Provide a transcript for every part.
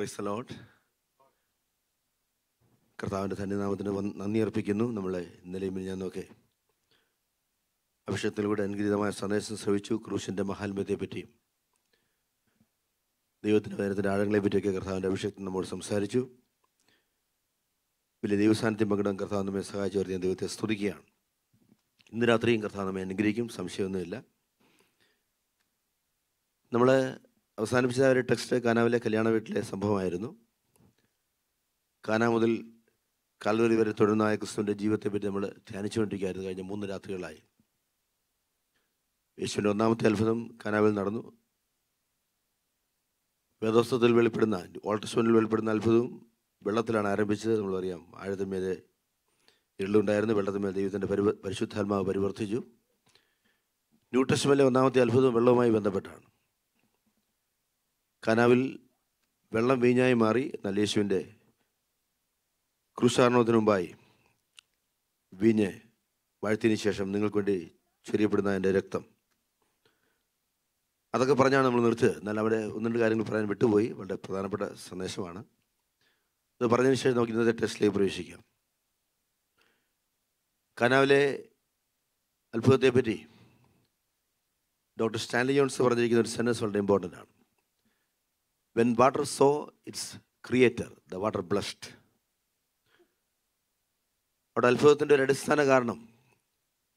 Price ലോട്ട് കർത്താവിൻ്റെ ധന്യനാമത്തിന് നന്ദി അർപ്പിക്കുന്നു നമ്മളെ ഇന്നലെയും മിനിഞ്ഞാന്നൊക്കെ അഭിഷേകത്തിലൂടെ അനുഗ്രഹീതമായ സന്ദേശം ശ്രവിച്ചു ക്രൂശിൻ്റെ മഹാത്മ്യത്തെപ്പറ്റിയും ദൈവത്തിൻ്റെ വേദനത്തിൻ്റെ ആഴങ്ങളെ പറ്റിയൊക്കെ കർത്താവിൻ്റെ അഭിഷേകത്തിൽ നമ്മോട് സംസാരിച്ചു വലിയ ദൈവസാന്നിധ്യം പങ്കിടാൻ കർത്താവ് നമ്മെ സഹായിച്ചു ഞാൻ ദൈവത്തെ സ്തുതിക്കുകയാണ് ഇന്ന് രാത്രിയും കർത്താവ് നമ്മെ അനുഗ്രഹിക്കും സംശയമൊന്നുമില്ല നമ്മൾ അവസാനിപ്പിച്ച ഒരു ടെക്സ്റ്റ് കാനാവിലെ കല്യാണ വീട്ടിലെ സംഭവമായിരുന്നു കാന മുതൽ കാൽവരി വരെ തുടർന്നായ ക്രിസ്തുവിൻ്റെ ജീവിതത്തെപ്പറ്റി നമ്മൾ ധ്യാനിച്ചുകൊണ്ടിരിക്കുകയായിരുന്നു കഴിഞ്ഞ മൂന്ന് രാത്രികളായി യേശുവിൻ്റെ ഒന്നാമത്തെ അത്ഭുതം കാനാവിൽ നടന്നു വേദോസ്തത്തിൽ വെളിപ്പെടുന്ന ഓൾട്ടസ്റ്റോണിൽ വെളിപ്പെടുന്ന അത്ഭുതവും വെള്ളത്തിലാണ് ആരംഭിച്ചത് നമ്മളറിയാം ആഴത്തിന്മേൽ ഇരുളുണ്ടായിരുന്നു വെള്ളത്തിന്മേൽ ദൈവത്തിൻ്റെ പരിവ പരിശുദ്ധാത്മാവ് പരിവർത്തിച്ചു ന്യൂ ടെസ്റ്റ്മെൻറ്റിലെ ഒന്നാമത്തെ അത്ഭുതം വെള്ളവുമായി ബന്ധപ്പെട്ടാണ് കനാവിൽ വെള്ളം വീഞ്ഞായി മാറി എന്നാൽ യേശുവിൻ്റെ ക്രൂശാരണത്തിന് മുമ്പായി വീഞ്ഞ് വാഴ്ത്തിന് ശേഷം നിങ്ങൾക്ക് വേണ്ടി ചെറിയപ്പെടുന്ന എൻ്റെ രക്തം അതൊക്കെ പറഞ്ഞാണ് നമ്മൾ നിർത്തിയത് എന്നാൽ അവിടെ ഒന്ന് രണ്ട് കാര്യങ്ങൾ പറയാൻ വിട്ടുപോയി വളരെ പ്രധാനപ്പെട്ട സന്ദേശമാണ് അത് പറഞ്ഞതിന് ശേഷം നമുക്ക് ഇന്നത്തെ ടെസ്റ്റിലേക്ക് പ്രവേശിക്കാം കനാവിലെ അത്ഭുതത്തെപ്പറ്റി ഡോക്ടർ സ്റ്റാൻലി ജോൺസ് പറഞ്ഞിരിക്കുന്ന ഒരു സെൻറ്റൻസ് വളരെ ഇമ്പോർട്ടൻ്റ് ആണ് when water saw its creator the water blessed അവിടെ അത്ഭുതത്തിൻ്റെ ഒരു അടിസ്ഥാന കാരണം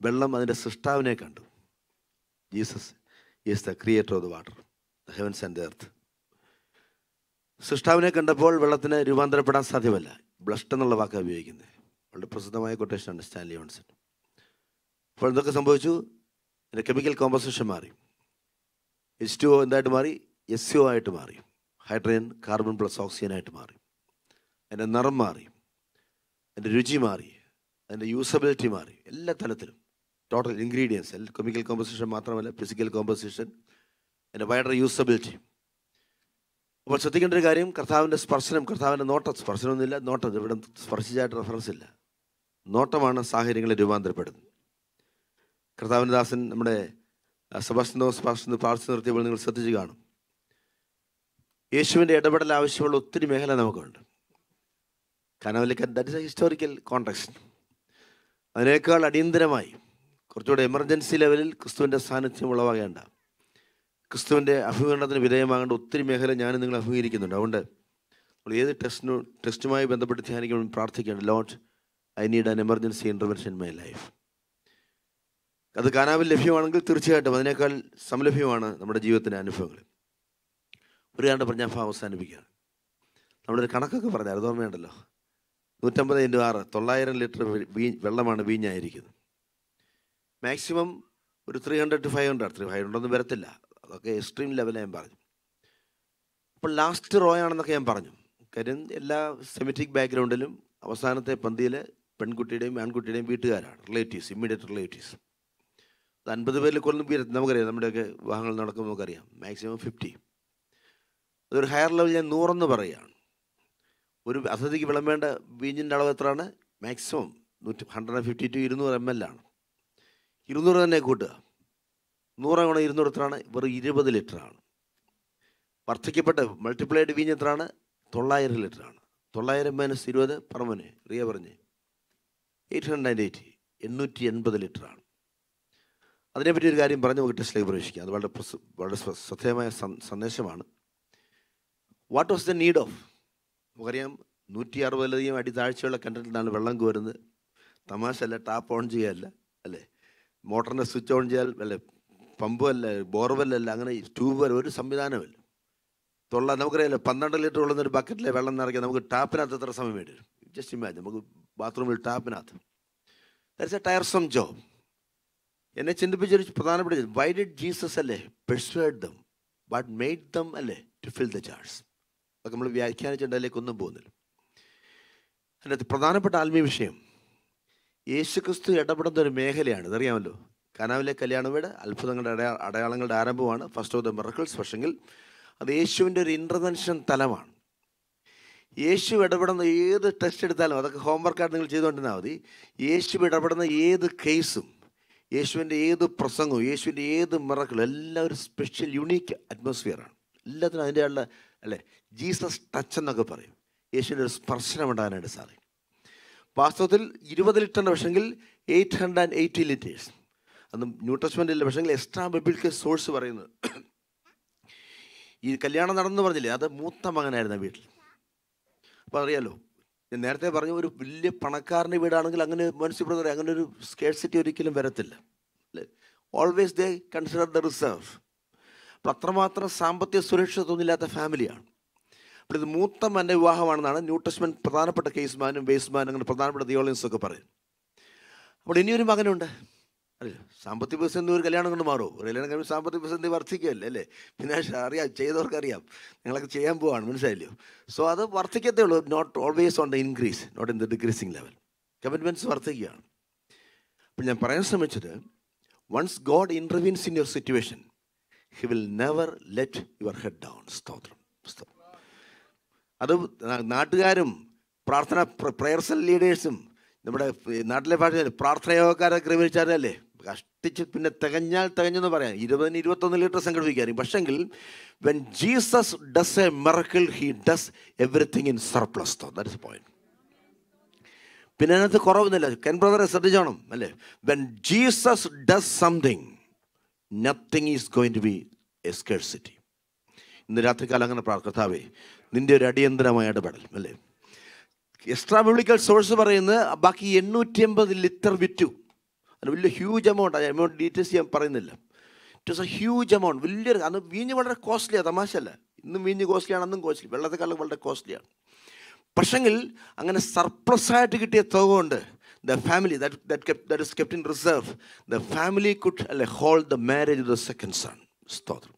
വെള്ളം അതിൻ്റെ സൃഷ്ടാവിനെ കണ്ടു Jesus is the creator of the water the heavens and the earth സൃഷ്ടാവിനെ കണ്ടപ്പോൾ വെള്ളത്തിന് രൂപാന്തരപ്പെടാൻ സാധ്യമല്ല ബ്ലഷ്ഡ് എന്നുള്ള വാക്കാണ് ഉപയോഗിക്കുന്നത് വളരെ പ്രസിദ്ധമായ കൊട്ടേഷനാണ് സ്റ്റാൻലി ജോൺസൺ അപ്പോൾ എന്തൊക്കെ സംഭവിച്ചു എൻ്റെ കെമിക്കൽ കോമ്പോസിഷൻ മാറി എച്ച് ടു ഒ എന്തായിട്ട് മാറി എസ് ഒ ആയിട്ട് മാറി ഹൈഡ്രജൻ കാർബൺ പ്ലസ് ഓക്സിജനായിട്ട് മാറി അതിൻ്റെ നിറം മാറി അതിൻ്റെ രുചി മാറി അതിൻ്റെ യൂസബിലിറ്റി മാറി എല്ലാ തലത്തിലും ടോട്ടൽ ഇൻഗ്രീഡിയൻസ് കെമിക്കൽ കോമ്പസിഷൻ മാത്രമല്ല ഫിസിക്കൽ കോമ്പസിഷൻ അതിൻ്റെ വൈഡർ യൂസബിലിറ്റി അപ്പോൾ ശ്രദ്ധിക്കേണ്ട ഒരു കാര്യം കർത്താവിൻ്റെ സ്പർശനം കർത്താവിൻ്റെ നോട്ടം സ്പർശനമൊന്നുമില്ല നോട്ടം ഇവിടെ സ്പർശിച്ചായിട്ട് റെഫറൻസ് ഇല്ല നോട്ടമാണ് സാഹചര്യങ്ങളെ രൂപാന്തരപ്പെടുന്നത് കർത്താവിൻ്റെ ദാസൻ നമ്മുടെ സെബാസ്റ്റിനോ സ്പർശിന്ന് പ്രാർത്ഥിച്ച് നിർത്തിയപ്പോൾ നിങ്ങൾ ശ്രദ്ധിച്ച് കാണും യേശുവിൻ്റെ ഇടപെടൽ ആവശ്യമുള്ള ഒത്തിരി മേഖല നമുക്കുണ്ട് കാരണം that is a historical context അതിനേക്കാൾ അടിയന്തരമായി കുറച്ചുകൂടെ എമർജൻസി ലെവലിൽ ക്രിസ്തുവിൻ്റെ സാന്നിധ്യം ഉളവാകേണ്ട ക്രിസ്തുവിൻ്റെ അഭിമുഖത്തിന് വിധേയമാകേണ്ട ഒത്തിരി മേഖല ഞാൻ നിങ്ങൾ അഭിമുഖീകരിക്കുന്നുണ്ട് അതുകൊണ്ട് നമ്മൾ ഏത് ടെസ്റ്റിനും ടെസ്റ്റുമായി ബന്ധപ്പെട്ട് ധ്യാനിക്കണം പ്രാർത്ഥിക്കേണ്ട Lord I need an emergency intervention my life അത് കാനാവിൽ ലഭ്യമാണെങ്കിൽ തീർച്ചയായിട്ടും അതിനേക്കാൾ സംലഭ്യമാണ് നമ്മുടെ ജീവിതത്തിൻ്റെ അനുഭവങ്ങൾ ഒരു കാര്യം പറഞ്ഞ ഞാൻ അവസാനിപ്പിക്കുകയാണ് നമ്മളൊരു കണക്കൊക്കെ പറഞ്ഞാൽ അത് ഓർമ്മയുണ്ടല്ലോ നൂറ്റമ്പത് ഇൻറ്റു ആറ് തൊള്ളായിരം ലിറ്റർ വെള്ളമാണ് വീഞ്ഞായിരിക്കുന്നത് മാക്സിമം ഒരു three hundred to five hundred three five hundred ഒന്നും വരത്തില്ല അതൊക്കെ എക്സ്ട്രീം ലെവലാണ് ഞാൻ പറഞ്ഞു അപ്പോൾ ലാസ്റ്റ് റോ ആണെന്നൊക്കെ ഞാൻ പറഞ്ഞു കാര്യം എല്ലാ സെമിറ്റിക് ബാക്ക്ഗ്രൗണ്ടിലും അവസാനത്തെ പന്തിയിൽ പെൺകുട്ടിയുടെയും ആൺകുട്ടിയുടെയും വീട്ടുകാരാണ് റിലേറ്റീവ്സ് ഇമ്മീഡിയറ്റ് റിലേറ്റീവ്സ് അത് അൻപത് പേരിൽ കൊല്ലം നമുക്കറിയാം നമ്മുടെയൊക്കെ വിവാഹങ്ങൾ നടക്കും നമുക്കറിയാം മാക്സിമം ഫിഫ്റ്റി അതൊരു ഹയർ ലെവൽ ഞാൻ നൂറെന്ന് പറയുകയാണ് ഒരു അസതിക്ക് വേണ്ട ബീജിൻ്റെ അളവ് എത്രയാണ് മാക്സിമം നൂറ്റി ഹൺഡ്രഡ് ആൻഡ് ഫിഫ്റ്റി ടു ഇരുന്നൂറ് എം എൽ ആണ് ഇരുന്നൂറ് തന്നെ കൂട്ടുക നൂറ് ഗുണം ഇരുന്നൂറ് എത്രയാണ് വെറും ഇരുപത് ലിറ്ററാണ് വർദ്ധിക്കപ്പെട്ട മൾട്ടിപ്ലൈഡ് വീഞ്ഞ് എത്രയാണ് തൊള്ളായിരം ലിറ്ററാണ് തൊള്ളായിരം മൈനസ് ഇരുപത് പറമന് റിയ പറഞ്ഞ് എയ്റ്റ് ഹൺഡ്രഡ് ആൻഡ് എയ്റ്റി എണ്ണൂറ്റി എൺപത് ലിറ്ററാണ് അതിനെപ്പറ്റി ഒരു കാര്യം പറഞ്ഞ് നമുക്ക് ടെസ്റ്റിലേക്ക് പ്രവേശിക്കാം അത് വളരെ വളരെ ശ്രദ്ധേയമായ സന്ദേശമാണ് what was the need of നമുക്കറിയാം നൂറ്റി അറുപതിലധികം അടി താഴ്ചയുള്ള കിണറ്റിൽ വെള്ളം കോരുന്നത് തമാശല്ല ടാപ്പ് ഓൺ ചെയ്യാല്ല അല്ലേ മോട്ടറിൻ്റെ സ്വിച്ച് ഓൺ ചെയ്യാൽ അല്ലേ പമ്പല്ല ബോർവെല്ലല്ല അങ്ങനെ ട്യൂബ് ട്യൂബ്വെൽ ഒരു സംവിധാനമല്ല തൊള്ള നമുക്കറിയാലോ പന്ത്രണ്ട് ലിറ്റർ ഉള്ള ഒരു ബക്കറ്റിലെ വെള്ളം നിറയ്ക്കാൻ നമുക്ക് ടാപ്പിനകത്ത് എത്ര സമയം വേണ്ടി വരും ജസ്റ്റ് ഇമാജിൻ നമുക്ക് ബാത്റൂമിൽ ടാപ്പിനകത്ത് ദാറ്റ്സ് എ ടയർസം ജോബ് എന്നെ ചിന്തിപ്പിച്ചൊരു പ്രധാനപ്പെട്ട വൈ ഡിഡ് ജീസസ് അല്ലേ persuade them what made them അല്ലേ ടു ഫിൽ ദ ചാർട്സ് അതൊക്കെ നമ്മൾ വ്യാഖ്യാനിച്ചിട്ട് ഒന്നും പോകുന്നില്ല അതിനകത്ത് പ്രധാനപ്പെട്ട ആത്മീയ വിഷയം യേശുക്രിസ്തു ഇടപെടുന്ന ഒരു മേഖലയാണ് ഇതറിയാമല്ലോ കനാവിലെ വീട് അത്ഭുതങ്ങളുടെ അടയാ അടയാളങ്ങളുടെ ആരംഭമാണ് ഫസ്റ്റ് ഓഫ് ദ മെറക്കിൾസ് പക്ഷെങ്കിൽ അത് യേശുവിൻ്റെ ഒരു ഇൻ്റർവെൻഷൻ തലമാണ് യേശു ഇടപെടുന്ന ഏത് ടെസ്റ്റ് എടുത്താലും അതൊക്കെ ഹോംവർക്കായിട്ട് നിങ്ങൾ ചെയ്തുകൊണ്ടിരുന്നാൽ മതി യേശു ഇടപെടുന്ന ഏത് കേസും യേശുവിൻ്റെ ഏത് പ്രസംഗവും യേശുവിൻ്റെ ഏത് മെറക്കിളും എല്ലാം ഒരു സ്പെഷ്യൽ യുണീക്ക് അറ്റ്മോസ്ഫിയറാണ് എല്ലാത്തിനും അതിൻ്റെ ഉള്ള അല്ലേ ജീസസ് ടച്ച് എന്നൊക്കെ പറയും യേശുവിൻ്റെ ഒരു സ്പർശനം ഉണ്ടാകാനായിട്ട് സാറേ വാസ്തവത്തിൽ ഇരുപത് ലിറ്ററിൻ്റെ പക്ഷെങ്കിൽ eight hundred and eighty litres അന്ന് ന്യൂ ടെസ്റ്റ്മെൻറ്റിൻ്റെ പക്ഷെങ്കിൽ എക്സ്ട്രാ ബിബിൾക്ക് സോഴ്സ് പറയുന്നത് ഈ കല്യാണം നടന്നു പറഞ്ഞില്ലേ അത് മൂത്ത മകനായിരുന്നു വീട്ടിൽ അപ്പോൾ അറിയാലോ ഞാൻ നേരത്തെ പറഞ്ഞു ഒരു വലിയ പണക്കാരൻ്റെ വീടാണെങ്കിൽ അങ്ങനെ മനുഷ്യ ബ്രദർ അങ്ങനെ ഒരു സ്കേഴ്സിറ്റി ഒരിക്കലും വരത്തില്ല അല്ലേ always they consider the reserve അപ്പം അത്രമാത്രം സാമ്പത്തിക സുരക്ഷ തോന്നില്ലാത്ത ഫാമിലിയാണ് ഇവിടെ ഇത് മൂത്ത മന്റെ വിവാഹമാണെന്നാണ് ന്യൂ പ്രധാനപ്പെട്ട കേസ്മാനും ബേസ്മാനും അങ്ങനെ പ്രധാനപ്പെട്ട തിയോളൻസ് ഒക്കെ പറയും അപ്പോൾ ഇനിയൊരു മകനുണ്ട് അല്ല സാമ്പത്തിക പ്രതിസന്ധി ഒരു കല്യാണം കൊണ്ട് മാറും ഒരു കല്യാണം കഴിഞ്ഞാൽ സാമ്പത്തിക പ്രതിസന്ധി വർദ്ധിക്കുകയല്ലേ അല്ലേ പിന്നെ അറിയാം ചെയ്തവർക്കറിയാം അറിയാം നിങ്ങളൊക്കെ ചെയ്യാൻ പോവാണ് മനസ്സിലായില്ലോ സോ അത് വർദ്ധിക്കത്തേ ഉള്ളൂ not always on the increase not in the decreasing level commitments വർദ്ധിക്കുകയാണ് അപ്പോൾ ഞാൻ പറയാൻ ശ്രമിച്ചത് once God intervenes in your situation he will never let your head down സ്തോത്രം സ്തോത്രം അത് നാട്ടുകാരും പ്രാർത്ഥന പ്രേയർസൽ ലീഡേഴ്സും നമ്മുടെ നാട്ടിലെ ഭാഷ പ്രാർത്ഥനയോഗക്കാരെ ക്രമീകരിച്ചാലല്ലേ കഷ്ടിച്ച് പിന്നെ തികഞ്ഞാൽ തികഞ്ഞെന്ന് പറയാം ഇരുപതിന് ഇരുപത്തൊന്ന് ലിറ്റർ സംഘടിപ്പിക്കാറ് പക്ഷെങ്കിൽ when Jesus does a miracle he does everything in surplus though that is point പിന്നെ അതിനകത്ത് കുറവൊന്നുമില്ല കെൻ ബ്രദറെ ശ്രദ്ധിച്ചോണം അല്ലേ when Jesus does something nothing is going to be a scarcity ഇന്ന് രാത്രികാലം അങ്ങനെ പ്രാർത്ഥാവേ നിൻ്റെ ഒരു അടിയന്തരമായ ഇടപെടൽ അല്ലേ എക്സ്ട്രാ ബിബ്ലിക്കൽ സോഴ്സ് പറയുന്നത് ബാക്കി എണ്ണൂറ്റി അമ്പത് ലിറ്റർ വിറ്റു അത് വലിയ ഹ്യൂജ് എമൗണ്ട് ആ എമൗണ്ട് ഡീറ്റെയിൽസ് ഞാൻ പറയുന്നില്ല it was a huge amount വലിയൊരു അന്ന് വീഞ്ഞ് വളരെ കോസ്റ്റ്ലിയാണ് തമാശല്ല ഇന്നും വീഞ്ഞ് കോസ്റ്റ്ലിയാണ് അന്നും കോസ്റ്റ്ലി വെള്ളത്തെക്കാളും വളരെ കോസ്റ്റ്ലിയാണ് പക്ഷെങ്കിൽ അങ്ങനെ ആയിട്ട് കിട്ടിയ തുക കൊണ്ട് the family that that is kept in reserve the family could അല്ലെ hold the marriage of the second son സ്തോത്രം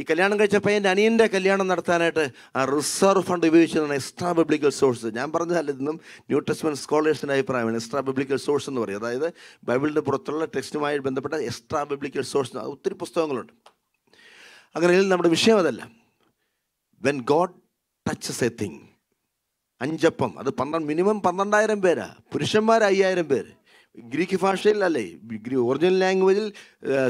ഈ കല്യാണം കഴിച്ചപ്പോൾ എൻ്റെ അനിയൻ്റെ കല്യാണം നടത്താനായിട്ട് ആ റിസർവ് ഫണ്ട് ഉപയോഗിച്ചതാണ് എക്സ്ട്രാ ബിബ്ലിക്കൽ സോഴ്സ് ഞാൻ പറഞ്ഞതല്ല ഇതൊന്നും ന്യൂ ടെസ്റ്റ്മെൻറ്റ് സ്കോളേഴ്സിൻ്റെ അഭിപ്രായമാണ് എക്സ്ട്രാ ബിബ്ലിക്കൽ സോഴ്സ് എന്ന് പറയും അതായത് ബൈബിളിൻ്റെ പുറത്തുള്ള ടെക്സ്റ്റുമായി ബന്ധപ്പെട്ട എക്സ്ട്രാ ബിബ്ലിക്കൽ സോഴ്സ് ഒത്തിരി പുസ്തകങ്ങളുണ്ട് അങ്ങനെ നമ്മുടെ വിഷയം അതല്ല when God touches a thing അഞ്ചപ്പം അത് പന്ത്രണ്ട് മിനിമം പന്ത്രണ്ടായിരം പേരാ പുരുഷന്മാർ അയ്യായിരം പേര് ഗ്രീക്ക് ഭാഷയിലല്ലേ ഒറിജിനൽ ലാംഗ്വേജിൽ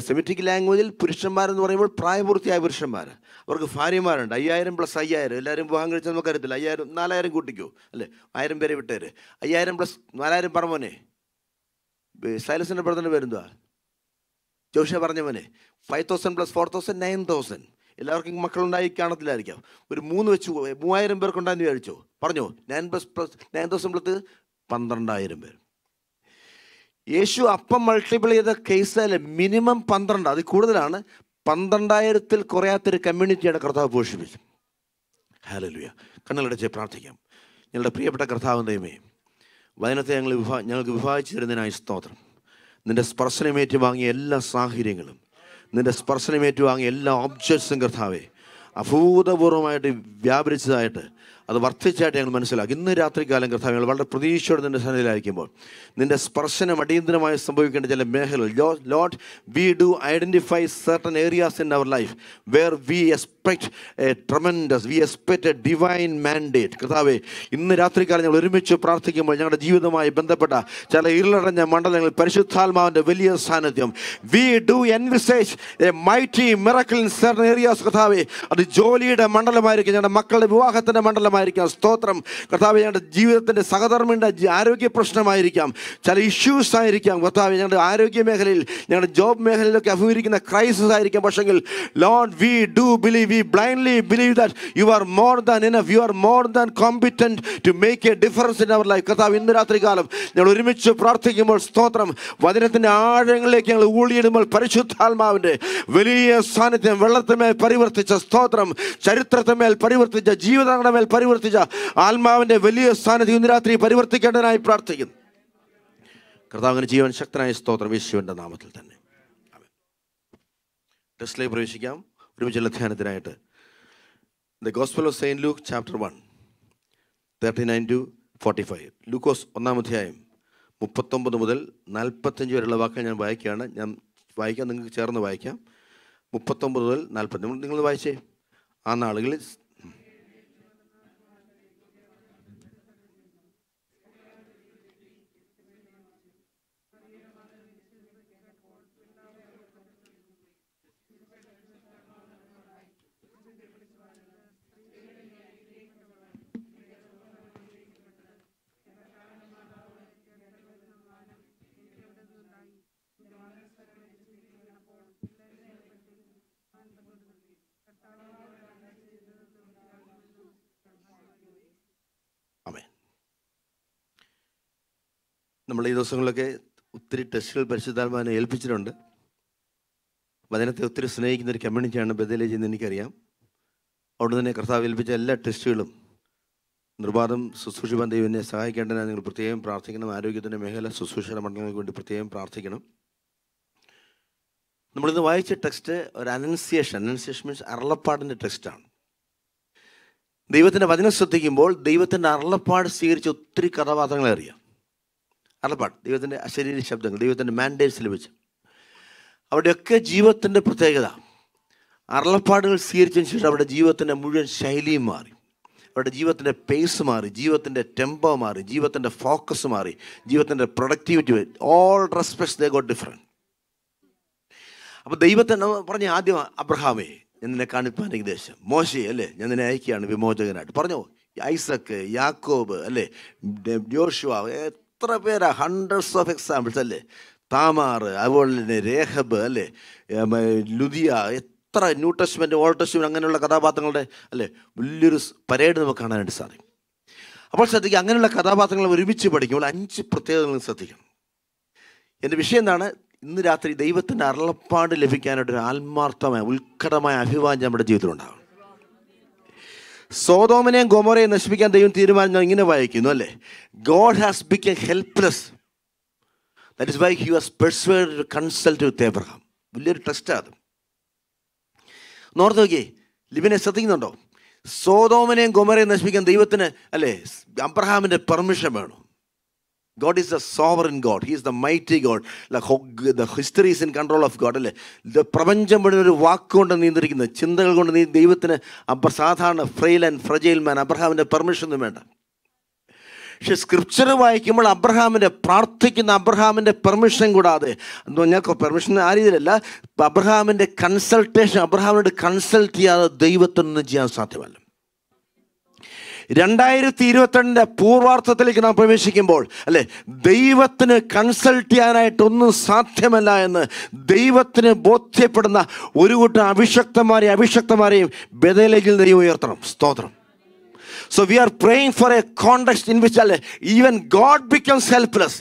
സെമിറ്റിക് ലാംഗ്വേജിൽ പുരുഷന്മാരെന്ന് പറയുമ്പോൾ പ്രായപൂർത്തിയായ പുരുഷന്മാർ അവർക്ക് ഭാര്യമാരുണ്ട് അയ്യായിരം പ്ലസ് അയ്യായിരം എല്ലാവരും വിവാഹം കഴിച്ചാൽ നമുക്കറിയത്തില്ല അയ്യായിരം നാലായിരം കൂട്ടിക്കോ അല്ലേ ആയിരം പേരെ വിട്ടേര് അയ്യായിരം പ്ലസ് നാലായിരം പറമോനെ സൈലസിൻ്റെ ബ്രദറിൻ്റെ പേരെന്തുവാ ജോഷ പറഞ്ഞവനെ five thousand plus four thousand nine thousand എല്ലാവർക്കും മക്കളുണ്ടായി കാണത്തില്ലായിരിക്കാം ഒരു മൂന്ന് വെച്ച് മൂവായിരം പേർക്കുണ്ടായെന്ന് വിചാരിച്ചോ പറഞ്ഞോ nine plus plus nine thousand plus പന്ത്രണ്ടായിരം പേർ യേശു അപ്പം മൾട്ടിപ്പിൾ ചെയ്ത കേസിൽ മിനിമം പന്ത്രണ്ട് അത് കൂടുതലാണ് പന്ത്രണ്ടായിരത്തിൽ കുറയാത്തൊരു കമ്മ്യൂണിറ്റിയുടെ കർത്താവ് പോഷിപ്പിച്ചു ഹാലലുയ കണ്ണലടച്ച് പ്രാർത്ഥിക്കാം ഞങ്ങളുടെ പ്രിയപ്പെട്ട കർത്താവ് ദൈവമേ വചനത്തെ ഞങ്ങൾ വിഭാ ഞങ്ങൾക്ക് വിഭാഗിച്ചു തരുന്നതിനായി സ്തോത്രം നിൻ്റെ സ്പർശനമേറ്റ് വാങ്ങിയ എല്ലാ സാഹചര്യങ്ങളും നിൻ്റെ സ്പർശനമേറ്റ് വാങ്ങിയ എല്ലാ ഓബ്ജക്ട്സും കർത്താവെ അഭൂതപൂർവ്വമായിട്ട് വ്യാപരിച്ചതായിട്ട് അത് വർദ്ധിച്ചായിട്ട് ഞങ്ങൾ മനസ്സിലാക്കി ഇന്ന് രാത്രികാലം കർത്താവ് ഞങ്ങൾ വളരെ പ്രതീക്ഷയോടെ നിൻ്റെ സന്നിധിയിലായിരിക്കുമ്പോൾ നിൻ്റെ സ്പർശനം അടിയന്തരമായി സംഭവിക്കേണ്ട ചില മേഖലകൾ Lord we do identify certain areas in our life where we as expect a tremendous we expect a divine mandate കർത്താവെ ഇന്ന് രാത്രി കാലം ഞങ്ങൾ ഒരുമിച്ച് പ്രാർത്ഥിക്കുമ്പോൾ ഞങ്ങളുടെ ജീവിതവുമായി ബന്ധപ്പെട്ട ചില ഇരുളടഞ്ഞ മണ്ഡലങ്ങൾ പരിശുദ്ധാത്മാവിൻ്റെ വലിയ സാന്നിധ്യം we do envisage a mighty miracle in certain areas കർത്താവെ അത് ജോലിയുടെ മണ്ഡലമായിരിക്കും ഞങ്ങളുടെ മക്കളുടെ വിവാഹത്തിൻ്റെ മണ്ഡലമായിരിക്കാം സ്തോത്രം കർത്താവ് ഞങ്ങളുടെ ജീവിതത്തിൻ്റെ സഹധർമ്മിൻ്റെ ആരോഗ്യ പ്രശ്നമായിരിക്കാം ചില ഇഷ്യൂസ് ആയിരിക്കാം കർത്താവ് ഞങ്ങളുടെ ആരോഗ്യ മേഖലയിൽ ഞങ്ങളുടെ ജോബ് മേഖലയിലൊക്കെ അഭിമുഖീകരിക്കുന്ന ക്രൈസിസ് ആയിരിക്കാം പക്ഷെങ്കിൽ Lord we do believe we blindly believe that you are more than enough, you are more than competent to make a difference in our life. കർത്താവ് ഇന്ന് രാത്രികാലം ഞങ്ങൾ ഒരുമിച്ച് പ്രാർത്ഥിക്കുമ്പോൾ സ്തോത്രം വചനത്തിൻ്റെ ആഴങ്ങളിലേക്ക് ഞങ്ങൾ ഊഴിയിടുമ്പോൾ പരിശുദ്ധാത്മാവിൻ്റെ വലിയ സാന്നിധ്യം വെള്ളത്തിന്മേൽ പരിവർത്തിച്ച സ്തോത്രം ചരിത്രത്തിന്മേൽ പരിവർത്തിച്ച ജീവിതങ്ങളുടെ മേൽ പരിവർത്തിച്ച ആത്മാവിൻ്റെ വലിയ സാന്നിധ്യം ഇന്ന് രാത്രി പരിവർത്തിക്കേണ്ടതിനായി പ്രാർത്ഥിക്കുന്നു കർത്താവിന് ജീവൻ ശക്തനായ സ്തോത്രം യേശുവിൻ്റെ നാമത്തിൽ തന്നെ ടെസ്റ്റിലേക്ക് പ്രവേശിക്കാം ഒരുമിച്ചുള്ള അധ്യയനത്തിനായിട്ട് the Gospel of saint Luke chapter one thirty nine to forty five ലൂക്കോസ് ഒന്നാം അധ്യായം മുപ്പത്തൊമ്പത് മുതൽ നാൽപ്പത്തഞ്ച് വരെയുള്ള വാക്കുകൾ ഞാൻ വായിക്കുകയാണ് ഞാൻ വായിക്കാം നിങ്ങൾക്ക് ചേർന്ന് വായിക്കാം മുപ്പത്തൊമ്പത് മുതൽ നാൽപ്പത്തഞ്ച് നിങ്ങൾ വായിച്ചേ ആ നാളുകളിൽ നമ്മൾ ഈ ദിവസങ്ങളിലൊക്കെ ഒത്തിരി ടെസ്റ്റുകൾ പരിശുദ്ധാത്മാവിനെ ഏൽപ്പിച്ചിട്ടുണ്ട് വചനത്തെ ഒത്തിരി സ്നേഹിക്കുന്ന ഒരു കമ്മ്യൂണിറ്റിയാണ് ബദലേജ് എന്ന് എനിക്കറിയാം അവിടെ തന്നെ കർത്താവ് ഏൽപ്പിച്ച എല്ലാ ടെസ്റ്റുകളും നിർബാധം ശുശ്രൂഷ ബന്ധുവിനെ എന്നെ നിങ്ങൾ പ്രത്യേകം പ്രാർത്ഥിക്കണം ആരോഗ്യത്തിൻ്റെ മേഖല ശുശ്രൂഷയുടെ മണ്ഡലങ്ങൾക്ക് വേണ്ടി പ്രത്യേകം പ്രാർത്ഥിക്കണം നമ്മളിന്ന് വായിച്ച ടെക്സ്റ്റ് ഒരു അനൗൺസിയേഷൻ അനൗൺസിയേഷൻ മീൻസ് അരളപ്പാടിൻ്റെ ടെക്സ്റ്റാണ് ദൈവത്തിൻ്റെ വചനം ശ്രദ്ധിക്കുമ്പോൾ ദൈവത്തിൻ്റെ അരളപ്പാട് സ്വീകരിച്ച ഒത്തിരി കഥാപാത്രങ്ങളെ അറിയാം അറപ്പാട് ദൈവത്തിൻ്റെ അശരീര ശബ്ദങ്ങൾ ദൈവത്തിൻ്റെ മാൻഡേറ്റ്സിൽ വെച്ച് അവിടെയൊക്കെ ജീവിതത്തിൻ്റെ പ്രത്യേകത അറളപ്പാടുകൾ സ്വീകരിച്ചതിന് ശേഷം അവരുടെ ജീവിതത്തിൻ്റെ മുഴുവൻ ശൈലിയും മാറി അവരുടെ ജീവിതത്തിൻ്റെ പേസ് മാറി ജീവിതത്തിൻ്റെ ടെമ്പോ മാറി ജീവിതത്തിൻ്റെ ഫോക്കസ് മാറി ജീവിതത്തിൻ്റെ productivity all respects they got different അപ്പോൾ ദൈവത്തെ പറഞ്ഞ ആദ്യം അബ്രഹാമേ ഞാൻ നിന്നെ കാണിപ്പാനെങ്കിൽ ദേശം മോശയെ അല്ലേ ഞാൻ നിന്നെ അയക്കുകയാണ് വിമോചകനായിട്ട് പറഞ്ഞോ ഐസക്ക് യാക്കോബ് അല്ലേ ജോഷുവ എത്ര പേരാണ് ഹൺഡ്രഡ്സ് ഓഫ് എക്സാമ്പിൾസ് അല്ലേ താമാർ അതുപോലെ തന്നെ രേഹബ് അല്ലേ ലുദിയ എത്ര ന്യൂ ടെസ്റ്റ്മെൻറ്റ് ഓൾഡ് ടെസ്റ്റ്മെൻറ്റ് അങ്ങനെയുള്ള കഥാപാത്രങ്ങളുടെ അല്ലേ വലിയൊരു പരേഡ് നമുക്ക് കാണാനായിട്ട് സാധിക്കും അപ്പോൾ ശ്രദ്ധിക്കുക അങ്ങനെയുള്ള കഥാപാത്രങ്ങൾ ഒരുമിച്ച് പഠിക്കുമ്പോൾ അഞ്ച് പ്രത്യേകതകൾ ശ്രദ്ധിക്കണം എൻ്റെ വിഷയം എന്താണ് ഇന്ന് രാത്രി ദൈവത്തിൻ്റെ അരുളപ്പാട് ലഭിക്കാനായിട്ടൊരു ഒരു ആത്മാർത്ഥമായ ഉത്കടമായ അഭിവാഞ്ചം നമ്മുടെ ജീവിതത്തിലുണ്ടാകും സോതോമനെയും ഗോമോറയും നശിപ്പിക്കാൻ ദൈവം തീരുമാനം ഇങ്ങനെ വായിക്കുന്നു അല്ലേ God has become helpless that is why he was persuade to consult with Abraham വലിയൊരു ട്രസ്റ്റാണ് അത് നോർത്ത് നോക്കിയേ ലിബിനെ ശ്രദ്ധിക്കുന്നുണ്ടോ സോതോമനെയും ഗുമരെയും നശിപ്പിക്കാൻ ദൈവത്തിന് അല്ലേ അബ്രഹാമിൻ്റെ പെർമിഷൻ വേണം God is a sovereign God he's the mighty God the history in control of God അല്ലേ ദ പ്രപഞ്ചം മുഴുവൻ ഒരു വാക്കുകൊണ്ട് നീന്തിരിക്കുന്നത് ചിന്തകൾ കൊണ്ട് നീ ദൈവത്തിന് അപ്പം സാധാരണ ഫ്രെയിൽ ആൻഡ് ഫ്രജയിൽ മാൻ അബ്രഹാമിൻ്റെ പെർമിഷനൊന്നും വേണ്ട പക്ഷെ സ്ക്രിപ്ചർ വായിക്കുമ്പോൾ അബ്രഹാമിൻ്റെ പ്രാർത്ഥിക്കുന്ന അബ്രഹാമിൻ്റെ പെർമിഷൻ കൂടാതെ എന്ന് പറഞ്ഞാൽ പെർമിഷൻ ആ രീതിയിലല്ല അബ്രഹാമിൻ്റെ കൺസൾട്ടേഷൻ അബ്രഹാമിനോട് കൺസൾട്ട് ചെയ്യാതെ ദൈവത്തിനൊന്നും ചെയ്യാൻ സാധ്യമല്ല രണ്ടായിരത്തി ഇരുപത്തിരണ്ടിൻ്റെ പൂർവാർത്ഥത്തിലേക്ക് നാം പ്രവേശിക്കുമ്പോൾ അല്ലെ ദൈവത്തിന് കൺസൾട്ട് ചെയ്യാനായിട്ടൊന്നും സാധ്യമല്ല എന്ന് ദൈവത്തിന് ബോധ്യപ്പെടുന്ന ഒരു കൂട്ടം അഭിഷക്തന്മാരെയും അഭിഷക്തന്മാരെയും ബദലേജിൽ നിന്ന് ഉയർത്തണം സ്തോത്രം so we are praying for a context in which അല്ലെ ഈവൻ ഗോഡ് ബിക്കംസ് ഹെൽപ്ലെസ്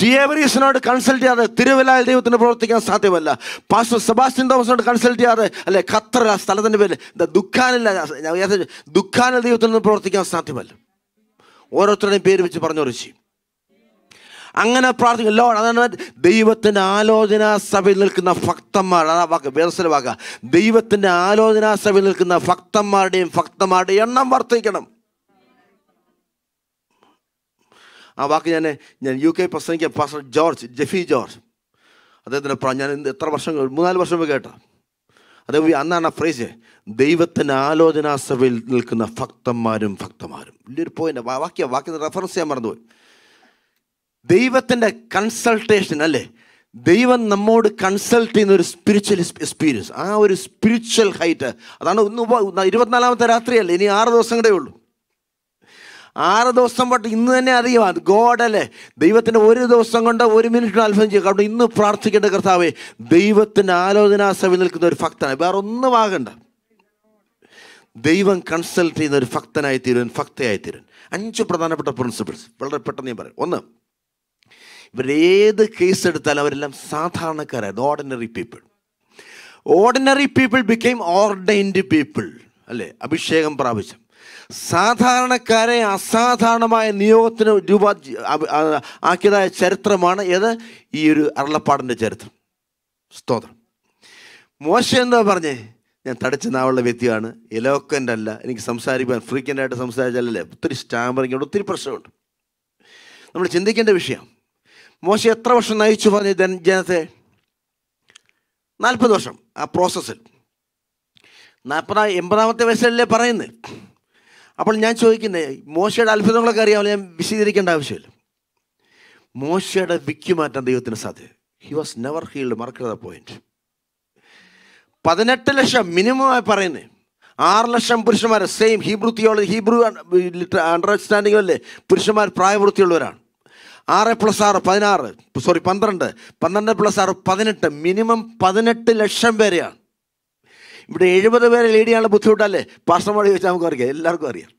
ടി ടിയവരീസിനോട് കൺസൾട്ട് ചെയ്യാതെ തിരുവല്ലായ ദൈവത്തിന് പ്രവർത്തിക്കാൻ സാധ്യമല്ല പാസ്റ്റർ സെബാസ്റ്റിൻ തോമസിനോട് കൺസൾട്ട് ചെയ്യാതെ അല്ലെ ഖത്തർ ആ സ്ഥലത്തിൻ്റെ പേര് ദുഃഖാനില്ല ദുഃഖാന ദൈവത്തിൽ നിന്ന് പ്രവർത്തിക്കാൻ സാധ്യമല്ല ഓരോരുത്തരുടെയും പേര് വെച്ച് പറഞ്ഞു ഋഷി അങ്ങനെ പ്രാർത്ഥിക്കും ലോ അതാണ് ദൈവത്തിൻ്റെ ആലോചനാ സഭയിൽ നിൽക്കുന്ന ഭക്തന്മാർ അതാ വാക്ക് വേർസല വാക്ക ദൈവത്തിൻ്റെ ആലോചനാ സഭയിൽ നിൽക്കുന്ന ഭക്തന്മാരുടെയും ഭക്തന്മാരുടെയും എണ്ണം വർദ്ധിക്കണം ആ വാക്ക് ഞാൻ ഞാൻ യു കെ പ്രസംഗിക്കുക പാസ്റ്റർ ജോർജ് ജെഫി ജോർജ് അദ്ദേഹത്തിൻ്റെ ഞാൻ എത്ര വർഷം മൂന്നാല് വർഷം മുമ്പ് കേട്ടോ അതേപോലെ അന്നാണ് ആ ഫ്രേസ് ദൈവത്തിൻ്റെ ആലോചനാ സഭയിൽ നിൽക്കുന്ന ഭക്തന്മാരും ഭക്തന്മാരും വലിയൊരു പോയിൻ്റ് വാക്യ വാക്യ റെഫറൻസ് ചെയ്യാൻ മറന്നുപോയി ദൈവത്തിൻ്റെ കൺസൾട്ടേഷൻ അല്ലേ ദൈവം നമ്മോട് കൺസൾട്ട് ചെയ്യുന്ന ഒരു സ്പിരിച്വൽ എക്സ്പീരിയൻസ് ആ ഒരു സ്പിരിച്വൽ ഹൈറ്റ് അതാണ് ഇന്ന് ഇരുപത്തിനാലാമത്തെ രാത്രിയല്ലേ ഇനി ആറ് ദിവസം കൂടെ ഉള്ളൂ ആറ് ദിവസം തൊട്ട് ഇന്ന് തന്നെ അറിയാം ഗോഡ് ഗോഡല്ലേ ദൈവത്തിൻ്റെ ഒരു ദിവസം കൊണ്ട് ഒരു മിനിറ്റ് അത്ഭുതം ചെയ്യുക കാരണം ഇന്ന് പ്രാർത്ഥിക്കേണ്ട കർത്താവേ ദൈവത്തിൻ്റെ ആലോചനാ സഭയിൽ നിൽക്കുന്ന ഒരു ഭക്തനാണ് വേറെ ഒന്നും ആകണ്ട ദൈവം കൺസൾട്ട് ചെയ്യുന്ന ഒരു ഭക്തനായി തീരൻ ഭക്തയായി തീരൻ അഞ്ച് പ്രധാനപ്പെട്ട പ്രിൻസിപ്പിൾസ് വളരെ പെട്ടെന്ന് ഞാൻ പറയാം ഒന്ന് ഇവരേത് കേസ് എടുത്താലും അവരെല്ലാം സാധാരണക്കാരായിരുന്നു ordinary people ordinary people became ordained people അല്ലേ അഭിഷേകം പ്രാപിച്ചു സാധാരണക്കാരെ അസാധാരണമായ നിയോഗത്തിന് രൂപ ആക്കിയതായ ചരിത്രമാണ് ഏത് ഈ ഒരു അരുളപ്പാടിൻ്റെ ചരിത്രം സ്തോത്രം മോശ എന്താ പറഞ്ഞേ ഞാൻ തടിച്ച നാവുള്ള വ്യക്തിയാണ് എലോക്കൻ്റ് അല്ല എനിക്ക് സംസാരിക്കാൻ ഫ്രീക്വൻ്റ് ആയിട്ട് സംസാരിച്ചാലല്ലേ ഒത്തിരി സ്റ്റാമ്പറിങ്ങുണ്ട് ഒത്തിരി പ്രശ്നമുണ്ട് നമ്മൾ ചിന്തിക്കേണ്ട വിഷയം മോശ എത്ര വർഷം നയിച്ചു പറഞ്ഞു ജനത്തെ നാൽപ്പത് വർഷം ആ പ്രോസസ്സിൽ നാൽപ്പതാം എൺപതാമത്തെ വയസ്സിലല്ലേ പറയുന്നത് അപ്പോൾ ഞാൻ ചോദിക്കുന്നത് മോശയുടെ അത്ഭുതങ്ങളൊക്കെ അറിയാമല്ലോ ഞാൻ വിശദീകരിക്കേണ്ട ആവശ്യമില്ല മോശയുടെ വിക്കുമാറ്റാൻ ദൈവത്തിന് സാധ്യത ഹി വാസ് നെവർ ഹീൽഡ് മറക്കുന്ന പോയിന്റ് പതിനെട്ട് ലക്ഷം മിനിമമായി പറയുന്നത് ആറ് ലക്ഷം പുരുഷന്മാർ same Hebrew theology Hebrew understanding അല്ലേ പുരുഷന്മാർ പ്രായപൂർത്തിയുള്ളവരാണ് ആറ് പ്ലസ് ആറ് പതിനാറ് സോറി പന്ത്രണ്ട് പന്ത്രണ്ട് പ്ലസ് ആറ് പതിനെട്ട് മിനിമം പതിനെട്ട് ലക്ഷം പേരെയാണ് ഇവിടെ എഴുപത് പേരെ ലീഡ് ചെയ്യാനുള്ള ബുദ്ധിമുട്ടല്ലേ പാസ്റ്റർമാർ ചോദിച്ചാൽ നമുക്ക് അറിയാം എല്ലാവർക്കും അറിയാം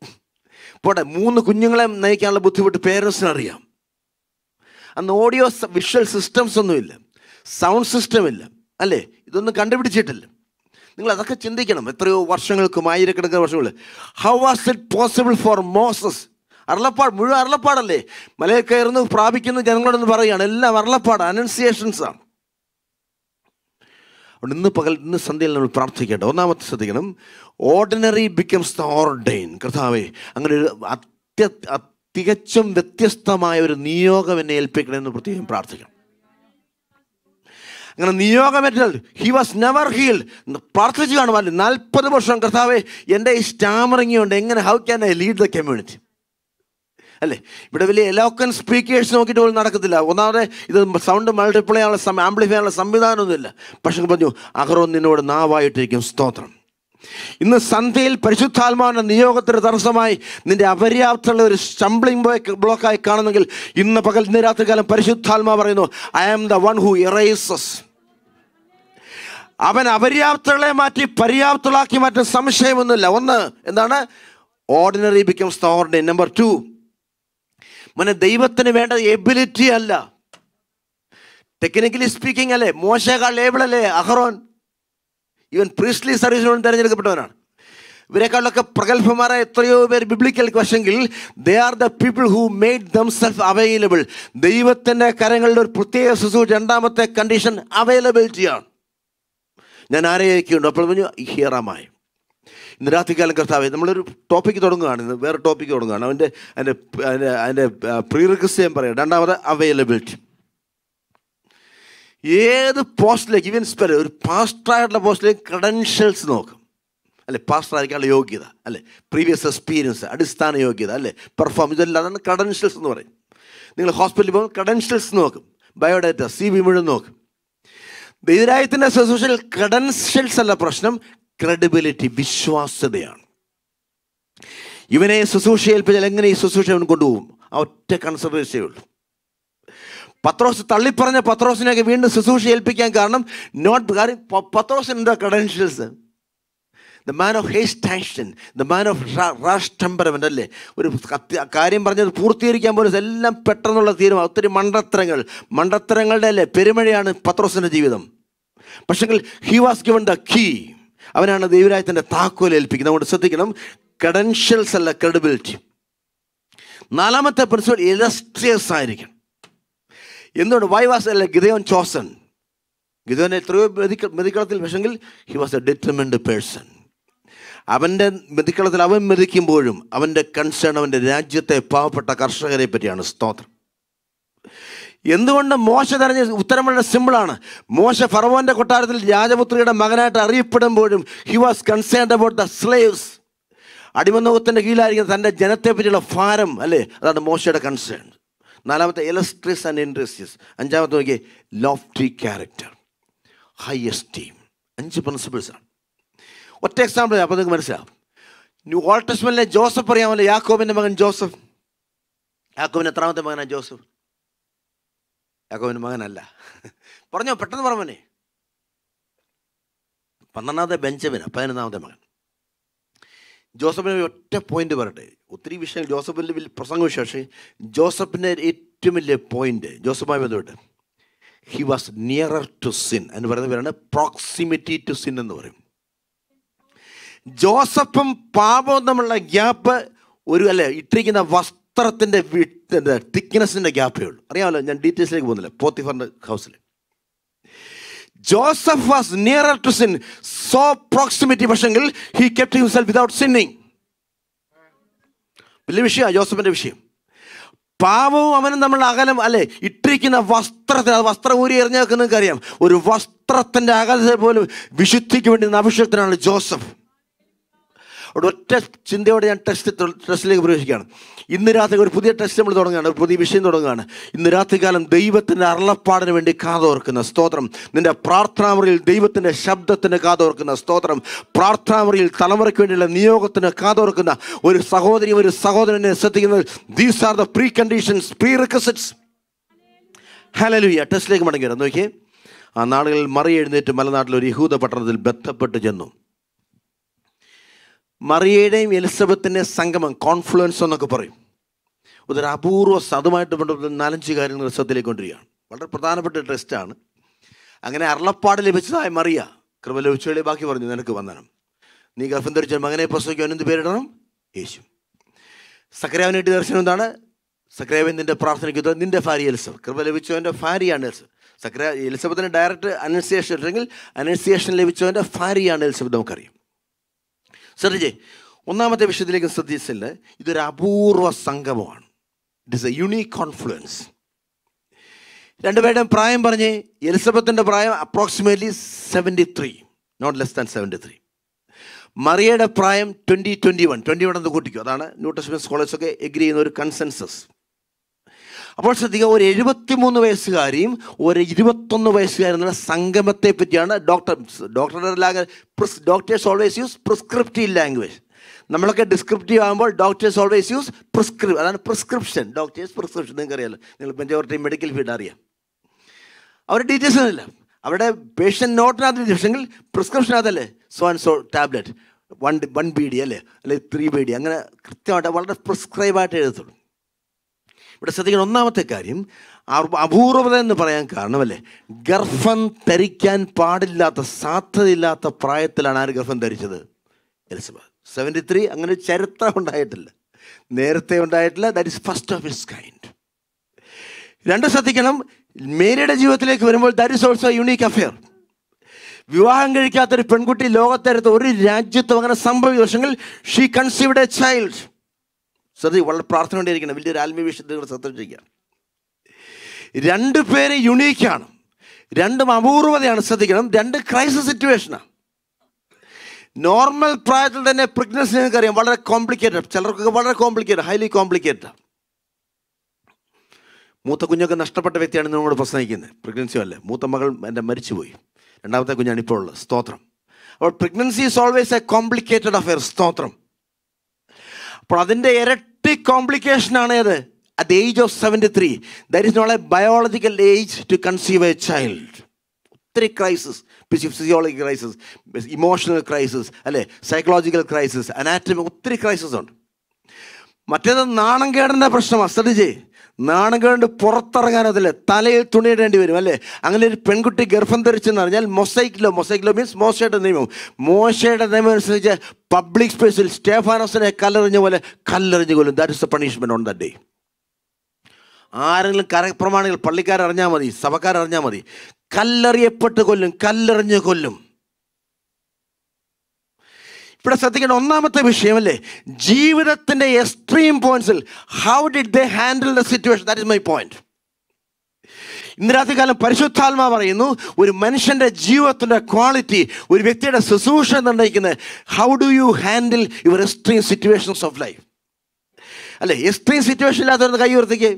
പോട്ടെ മൂന്ന് കുഞ്ഞുങ്ങളെ നയിക്കാനുള്ള ബുദ്ധിമുട്ട് പേരൻസിന് അറിയാം അന്ന് ഓഡിയോ വിഷ്വൽ സിസ്റ്റംസ് ഒന്നുമില്ല സൗണ്ട് സിസ്റ്റം ഇല്ല അല്ലേ ഇതൊന്നും കണ്ടുപിടിച്ചിട്ടില്ല നിങ്ങൾ അതൊക്കെ ചിന്തിക്കണം എത്രയോ വർഷങ്ങൾക്കും ആയിരക്കണക്കിന് വർഷങ്ങൾ how was it possible for Moses അരളപ്പാട് മുഴുവൻ അരളപ്പാടല്ലേ മലയിൽ കയറുന്നു പ്രാപിക്കുന്ന ജനങ്ങളോടൊന്ന് പറയുകയാണ് എല്ലാം അരളപ്പാട് അനൗൺസിയേഷൻസാണ് ഇന്ന് പകൽ ഇന്ന് സന്ധ്യയിൽ നമ്മൾ പ്രാർത്ഥിക്കേണ്ട ഒന്നാമത്തെ ശ്രദ്ധിക്കണം ഓർഡിനറി ബിക്കംസ് ദ ഓർഡൈൻ കർത്താവേ അങ്ങനെ ഒരു അത്യ തികച്ചും വ്യത്യസ്തമായ ഒരു നിയോഗം എന്നെ ഏൽപ്പിക്കണമെന്ന് പ്രത്യേകം പ്രാർത്ഥിക്കണം അങ്ങനെ നിയോഗമേറ്റാൽ ഹി വാസ് നെവർ ഹീൽഡ് പ്രാർത്ഥിച്ചു കാണുമല്ലോ നാൽപ്പത് വർഷം കർത്താവേ എൻ്റെ ഈ സ്റ്റാമറിങ് എങ്ങനെ how can I lead the community അല്ലേ ഇവിടെ വലിയ എലോക്കൻ സ്പീക്കേഴ്സ് നോക്കിയിട്ട് പോലും നടക്കത്തില്ല ഒന്നാമത് ഇത് സൗണ്ട് മൾട്ടിപ്ലൈ ആയുള്ള സം ആംപ്ലിഫൈ ആയുള്ള സംവിധാനമൊന്നുമില്ല പക്ഷെ പറഞ്ഞു അഹറോ നിന്നോട് നാവായിട്ടിരിക്കും സ്തോത്രം ഇന്ന് സന്ധ്യയിൽ പരിശുദ്ധാത്മാവിൻ്റെ നിയോഗത്തിന് തടസ്സമായി നിന്റെ അപര്യാപ്തമുള്ള ഒരു സ്റ്റംബ്ലിംഗ് ബ്ലോക്കായി കാണുന്നെങ്കിൽ ഇന്ന് പകൽ ഇന്ന് രാത്രികാലം പരിശുദ്ധാത്മാ പറയുന്നു I am the one who raises അവൻ അപര്യാപ്തകളെ മാറ്റി പര്യാപ്തളാക്കി മാറ്റുന്ന സംശയമൊന്നുമില്ല ഒന്ന് എന്താണ് ordinary becomes the ordinary number two മോനെ ദൈവത്തിന് വേണ്ടത് എബിലിറ്റി അല്ല ടെക്നിക്കലി സ്പീക്കിംഗ് അല്ലേ മോശേക്കാൾ ലേബിളല്ലേ അഹ്റോൻ ഇവൻ പ്രീസ്ലി സർവീസിനോട് തിരഞ്ഞെടുക്കപ്പെട്ടവനാണ് ഇവരെക്കാളൊക്കെ പ്രഗത്ഭമാരായ എത്രയോ പേർ ബിബ്ലിക്കൽ ക്വസ്റ്റെങ്കിൽ they are the people who made them self available ദൈവത്തിൻ്റെ കരങ്ങളുടെ ഒരു പ്രത്യേക ശുശ്രൂ രണ്ടാമത്തെ കണ്ടീഷൻ അവൈലബിലിറ്റിയാണ് ഞാൻ ആരെയൊക്കെയുണ്ട് അപ്പോൾ പറഞ്ഞു ഹിയറാമായി ഇന്ന് രാത്രികാലം കർത്താവെ നമ്മളൊരു ടോപ്പിക്ക് തുടങ്ങുകയാണ് ഇന്ന് വേറെ ടോപ്പിക്ക് തുടങ്ങുകയാണ് അവൻ്റെ അതിൻ്റെ അതിൻ്റെ അതിൻ്റെ പ്രീറിക്വസ്റ്റ് പറയാം രണ്ടാമത് അവൈലബിലിറ്റി ഏത് പോസ്റ്റിലേക്ക് ഇവൻസ് സ്പെൽ ഒരു പാസ്റ്ററായിട്ടുള്ള പോസ്റ്റിലേക്ക് ക്രെഡൻഷ്യൽസ് നോക്കും അല്ലെ പാസ്റ്ററായിരിക്കാനുള്ള യോഗ്യത അല്ലെ പ്രീവിയസ് എക്സ്പീരിയൻസ് അടിസ്ഥാന യോഗ്യത അല്ലെ പെർഫോം ഇതെല്ലാം അതാണ് ക്രെഡൻഷ്യൽസ് എന്ന് പറയും നിങ്ങൾ ഹോസ്പിറ്റലിൽ പോകുമ്പോൾ ക്രെഡൻഷ്യൽസ് നോക്കും ബയോഡേറ്റ സി വി മുഴുവൻ നോക്കും ദൈവരായത്തിൻ്റെ അസോസിയേഷനിൽ ക്രെഡൻഷ്യൽസ് അല്ല പ്രശ്നം ക്രെഡിബിലിറ്റി വിശ്വാസ്യതയാണ് ഇവനെ ശുശ്രൂഷ ഏൽപ്പിച്ചാൽ എങ്ങനെ ഈ ശുശ്രൂഷ അവൻ കൊണ്ടുപോകും ആ ഒറ്റ കൺസിഡറേഷേ ഉള്ളൂ പത്രോസ് തള്ളിപ്പറഞ്ഞ പത്രോസിനെയൊക്കെ വീണ്ടും ശുശ്രൂഷ ഏൽപ്പിക്കാൻ കാരണം നോട്ട് കാര്യം പത്രോസിൻ്റെ credentials the man of haste action the man of rash temperament അല്ലേ ഒരു കാര്യം പറഞ്ഞത് പൂർത്തീകരിക്കാൻ പോലും എല്ലാം പെട്ടെന്നുള്ള തീരുമാനം ഒത്തിരി മണ്ടത്തരങ്ങൾ മണ്ടത്തരങ്ങളുടെ അല്ലേ പെരുമഴയാണ് പത്രോസിൻ്റെ ജീവിതം പക്ഷേങ്കിൽ he was given the key അവനാണ് ദൈവരാജ്യത്തിൻ്റെ താക്കോൽ ഏൽപ്പിക്കുന്നത് അതുകൊണ്ട് ശ്രദ്ധിക്കണം ക്രെഡൻഷ്യൽസ് അല്ല ക്രെഡിബിലിറ്റി നാലാമത്തെ പ്രിൻസിപ്പൽ ഇലസ്ട്രിയസ് ആയിരിക്കണം എന്തുകൊണ്ട് വൈ വാസ് അല്ല ഗിതയോൻ ചോസൺ ഗിതോൻ എത്രയോ മെതിക്കളത്തിൽ പക്ഷെങ്കിൽ he was a determined person അവൻ്റെ മെതിക്കളത്തിൽ അവൻ മെതിക്കുമ്പോഴും അവൻ്റെ കൺസേൺ അവൻ്റെ രാജ്യത്തെ പാവപ്പെട്ട കർഷകരെ പറ്റിയാണ് സ്തോത്രം എന്തുകൊണ്ട് മോശ തെരഞ്ഞ ഉത്തരമുള്ള സിമ്പിളാണ് മോശ ഫറവോൻ്റെ കൊട്ടാരത്തിൽ രാജപുത്രിയുടെ മകനായിട്ട് അറിയപ്പെടുമ്പോഴും he was concerned about the slaves അടിമനോകത്തിൻ്റെ കീഴിലായിരിക്കുന്ന തൻ്റെ ജനത്തെ പറ്റിയുള്ള ഭാരം അല്ലേ അതാണ് മോശയുടെ കൺസേൺ നാലാമത്തെ ഇലസ്ട്രിയസ് ആൻഡ് ഇൻഡസ്ട്രിയസ് അഞ്ചാമത്തെ നോക്കി ലോഫ്റ്റി ക്യാരക്ടർ ഹൈ എസ്റ്റീം അഞ്ച് പ്രിൻസിപ്പിൾസാണ് ഒറ്റ എക്സാമ്പിൾ അപ്പോൾ നിങ്ങൾക്ക് മനസ്സിലാവും ന്യൂ ജോസഫ് അറിയാമല്ലോ യാക്കോബിൻ്റെ മകൻ ജോസഫ് യാക്കോബിൻ്റെ എത്രാമത്തെ മകനാണ് ജോസഫ് യാക്കോവിൻ്റെ മകനല്ല പറഞ്ഞോ പെട്ടെന്ന് പറഞ്ഞേ പന്ത്രണ്ടാമത്തെ ബെഞ്ചമിന് പതിനൊന്നാമത്തെ മകൻ ജോസഫിന് ഒറ്റ പോയിന്റ് പറയട്ടെ ഒത്തിരി വിഷയം ജോസഫിൻ്റെ വലിയ പ്രസംഗ വിശേഷം ജോസഫിൻ്റെ ഏറ്റവും വലിയ പോയിന്റ് ജോസഫുമായി ബന്ധപ്പെട്ട് he was nearer to sin എന്ന് പറയുന്ന പേരാണ് പ്രോക്സിമിറ്റി ടു സിൻ എന്ന് പറയും ജോസഫും പാപവും തമ്മിലുള്ള ഗ്യാപ്പ് ഒരു അല്ലെ ഇട്ടിരിക്കുന്ന വസ്ത്രത്തിൻ്റെ തിക്നെസ്സിൻ്റെ ഗ്യാപ്പേ ഉള്ളൂ അറിയാമല്ലോ ഞാൻ ഡീറ്റെയിൽസിലേക്ക് പോകുന്നില്ല പോത്തിഫറിൻ്റെ ഹൗസിൽ Joseph was nearer to sin so proximity പക്ഷെങ്കിൽ he kept himself without sinning വലിയ വിഷയമാണ് ജോസഫിൻ്റെ വിഷയം പാവവും അവനും നമ്മൾ അകലം അല്ലെ ഇട്ടിരിക്കുന്ന വസ്ത്രത്തിന് അത് വസ്ത്രം ഊരി എറിഞ്ഞേക്കുന്നതെന്ന് അറിയാം ഒരു വസ്ത്രത്തിൻ്റെ അകലത്തെ പോലും വിശുദ്ധിക്ക് വേണ്ടി അഭിഷേകത്തിനാണ് ജോസഫ് അവിടെ ഒറ്റ ചിന്തയോടെ ഞാൻ ടെസ്റ്റ് ടെസ്റ്റിലേക്ക് പ്രവേശിക്കുകയാണ് ഇന്ന് രാത്രി ഒരു പുതിയ ടെസ്റ്റ് നമ്മൾ തുടങ്ങുകയാണ് ഒരു പുതിയ വിഷയം തുടങ്ങുകയാണ് ഇന്ന് കാലം ദൈവത്തിൻ്റെ അരുളപ്പാടിന് വേണ്ടി കാതോർക്കുന്ന സ്തോത്രം നിൻ്റെ പ്രാർത്ഥനാമുറിയിൽ ദൈവത്തിൻ്റെ ശബ്ദത്തിന് കാതോർക്കുന്ന സ്തോത്രം പ്രാർത്ഥനാമുറിയിൽ തലമുറയ്ക്ക് വേണ്ടിയുള്ള നിയോഗത്തിന് കാതോർക്കുന്ന ഒരു സഹോദരി ഒരു സഹോദരനെ ശ്രദ്ധിക്കുന്നത് these are the pre conditions pre hello hallelujah ടെസ്റ്റിലേക്ക് മടങ്ങി നോക്കിയേ ആ നാളുകളിൽ എഴുന്നേറ്റ് മലനാട്ടിൽ ഒരു യഹൂദ പട്ടണത്തിൽ ബന്ധപ്പെട്ട് ചെന്നു മറിയയുടെയും എലിസബത്തിൻ്റെ സംഗമം കോൺഫ്ലുവൻസ് എന്നൊക്കെ പറയും ഇതൊരു അപൂർവ അതുമായിട്ട് ബന്ധപ്പെട്ട നാലഞ്ച് കാര്യങ്ങൾ ശ്രദ്ധയിലേക്ക് കൊണ്ടിരിക്കുകയാണ് വളരെ പ്രധാനപ്പെട്ട ട്രസ്റ്റാണ് അങ്ങനെ അരളപ്പാട് ലഭിച്ചതായ മറിയ കൃപ ലഭിച്ചുകളെ ബാക്കി പറഞ്ഞു നിനക്ക് വന്ദനം നീ ഗർഭം ധരിച്ച മകനെ പ്രസവിക്കുവാൻ എന്ത് പേരിടണം യേശു സക്രാവിന് ദർശനം എന്താണ് സക്രാവൻ നിൻ്റെ പ്രാർത്ഥനയ്ക്ക് നിൻ്റെ ഭാര്യ എലിസബത്ത് കൃപ ലഭിച്ചവൻ്റെ ഭാര്യയാണ് എൽസബ് സക്രാ എലിസബത്തിന് ഡയറക്റ്റ് അനൗൺസിയേഷൻ അല്ലെങ്കിൽ അനൗൺസിയേഷൻ ലഭിച്ചവൻ്റെ ഭാര്യയാണ് എലിസബത്ത് നമുക്കറിയാം ശ്രദ്ധിച്ചേ ഒന്നാമത്തെ വിഷയത്തിലേക്ക് ശ്രദ്ധിച്ചില്ല ഇതൊരു അപൂർവ സംഗമമാണ് it is a unique confluence രണ്ടുപേരുടെയും പ്രായം പറഞ്ഞ് എലിസബത്തിൻ്റെ പ്രായം approximately seventy three not less than seventy three മറിയയുടെ പ്രായം twenty twenty one twenty one എന്ന് കൂട്ടിക്കും അതാണ് ന്യൂട്രീഷൻ കോളേജൊക്കെ എഗ്രി ചെയ്യുന്ന ഒരു കൺസെൻസസ് അപ്പോൾ ശ്രദ്ധിക്കുക ഒരു എഴുപത്തിമൂന്ന് വയസ്സുകാരിയും ഒരു ഇരുപത്തൊന്ന് വയസ്സുകാരും എന്നുള്ള സംഗമത്തെ പറ്റിയാണ് ഡോക്ടർ ഡോക്ടറുടെ ലാംഗ്വേജ് പ്രിസ് doctors always use prescriptive language നമ്മളൊക്കെ ഡിസ്ക്രിപ്റ്റീവ് ആകുമ്പോൾ ഡോക്ടേഴ്സ് ഓൾവേസ് യൂസ് പ്രിസ്ക്രി അതാണ് പ്രിസ്ക്രിപ്ഷൻ ഡോക്ടേഴ്സ് പ്രിസ്ക്രിപ്ഷൻ നിങ്ങൾക്കറിയാലോ നിങ്ങൾ മെജോറിറ്റി മെഡിക്കൽ ഫീൽഡ് അറിയാം അവരുടെ ഡീറ്റെയിൽസ് ഒന്നുമില്ല അവിടെ പേഷ്യൻ നോട്ടിനകത്ത് പ്രിസ്ക്രിപ്ഷൻ അതല്ലേ so and so tablet one one B D അല്ലേ അല്ലെങ്കിൽ ത്രീ ബി ഡി അങ്ങനെ കൃത്യമായിട്ട് വളരെ പ്രിസ്ക്രൈബായിട്ട് എഴുതത്തുള്ളൂ ഇവിടെ ശ്രദ്ധിക്കുന്ന ഒന്നാമത്തെ കാര്യം അപൂർവത എന്ന് പറയാൻ കാരണമല്ലേ ഗർഭം ധരിക്കാൻ പാടില്ലാത്ത സാധ്യതയില്ലാത്ത പ്രായത്തിലാണ് ആര് ഗർഭം ധരിച്ചത് എലിസബത്ത് സെവൻറ്റി ത്രീ അങ്ങനെ ചരിത്രം ഉണ്ടായിട്ടില്ല നേരത്തെ ഉണ്ടായിട്ടില്ല that is first of its kind രണ്ട് ശ്രദ്ധിക്കണം മേരിയുടെ ജീവിതത്തിലേക്ക് വരുമ്പോൾ that is also unique affair വിവാഹം കഴിക്കാത്തൊരു പെൺകുട്ടി ലോകത്തരത്ത് ഒരു രാജ്യത്തും അങ്ങനെ സംഭവ വർഷങ്ങളിൽ ഷീ കൺസീവ്ഡ് എ ചൈൽഡ് ശ്രദ്ധ വളരെ പ്രാർത്ഥന കൊണ്ടേയിരിക്കണം വലിയൊരു ആത്മീയ വിഷയത്തിൽ നിങ്ങൾ ശ്രദ്ധ ചെയ്യുക രണ്ട് പേര് യുണീക്കാണ് രണ്ടും അപൂർവതയാണ് ശ്രദ്ധിക്കണം രണ്ട് ക്രൈസിസ് സിറ്റുവേഷനാണ് നോർമൽ പ്രായത്തിൽ തന്നെ പ്രിഗ്നൻസി നിങ്ങൾക്കറിയാം വളരെ കോംപ്ലിക്കേറ്റഡ് ചിലർക്കൊക്കെ വളരെ കോംപ്ലിക്കേറ്റഡ് ഹൈലി കോംപ്ലിക്കേറ്റഡ് മൂത്ത കുഞ്ഞൊക്കെ നഷ്ടപ്പെട്ട വ്യക്തിയാണ് നിങ്ങളോട് പ്രസംഗിക്കുന്നത് പ്രഗ്നൻസിയോ അല്ലേ മൂത്ത മകൾ എൻ്റെ മരിച്ചുപോയി രണ്ടാമത്തെ കുഞ്ഞാണ് ഇപ്പോൾ ഉള്ളത് സ്തോത്രം അപ്പോൾ pregnancy is always a complicated affair സ്തോത്രം അപ്പോൾ അതിൻ്റെ ഇരട്ടി കോംപ്ലിക്കേഷനാണ് ഏത് at the age of seventy three there is no a biological age to conceive a child ഒത്തിരി crisis physiology crisis emotional crisis അല്ലേ സൈക്കോളജിക്കൽ ക്രൈസിസ് അനാറ്റമിക് ഒത്തിരി ക്രൈസിസ് ഉണ്ട് മറ്റേത് നാണം നാണംകേടിൻ്റെ പ്രശ്നമാണ് ശ്രദ്ധിച്ചേ നാണകേണ്ട് പുറത്തിറങ്ങാൻ അതല്ലേ തലയിൽ തുണിയിടേണ്ടി വരും അല്ലേ അങ്ങനെ ഒരു പെൺകുട്ടി ഗർഭം ധരിച്ചെന്ന് പറഞ്ഞാൽ മൊസൈക്കിലോ മൊസൈക്കിലോ മീൻസ് മോശയുടെ നിയമം മോശയുടെ നിയമം അനുസരിച്ച് പബ്ലിക് സ്പേസിൽ സ്റ്റേഫാനോസിനെ കല്ലെറിഞ്ഞ പോലെ കല്ലെറിഞ്ഞു കൊല്ലും that is a punishment on the day ആരെങ്കിലും കരപ്രമാണികൾ പള്ളിക്കാരറിഞ്ഞാൽ മതി സഭക്കാരറിഞ്ഞാൽ മതി കല്ലെറിയപ്പെട്ട് കൊല്ലും കല്ലെറിഞ്ഞ് കൊല്ലും ഇവിടെ ശ്രദ്ധിക്കേണ്ട ഒന്നാമത്തെ വിഷയമല്ലേ ജീവിതത്തിൻ്റെ എക്സ്ട്രീം പോയിന്റ്സിൽ how did they handle the situation that is my point ഇന്ന് കാലം പരിശുദ്ധാത്മ പറയുന്നു ഒരു മനുഷ്യൻ്റെ ജീവിതത്തിൻ്റെ ക്വാളിറ്റി ഒരു വ്യക്തിയുടെ ശുശ്രൂഷ നിർണ്ണയിക്കുന്നത് how do you handle your extreme situations of life അല്ലേ എക്സ്ട്രീം സിറ്റുവേഷൻ ഇല്ലാത്തവർ കൈ ഉയർത്തിക്കേ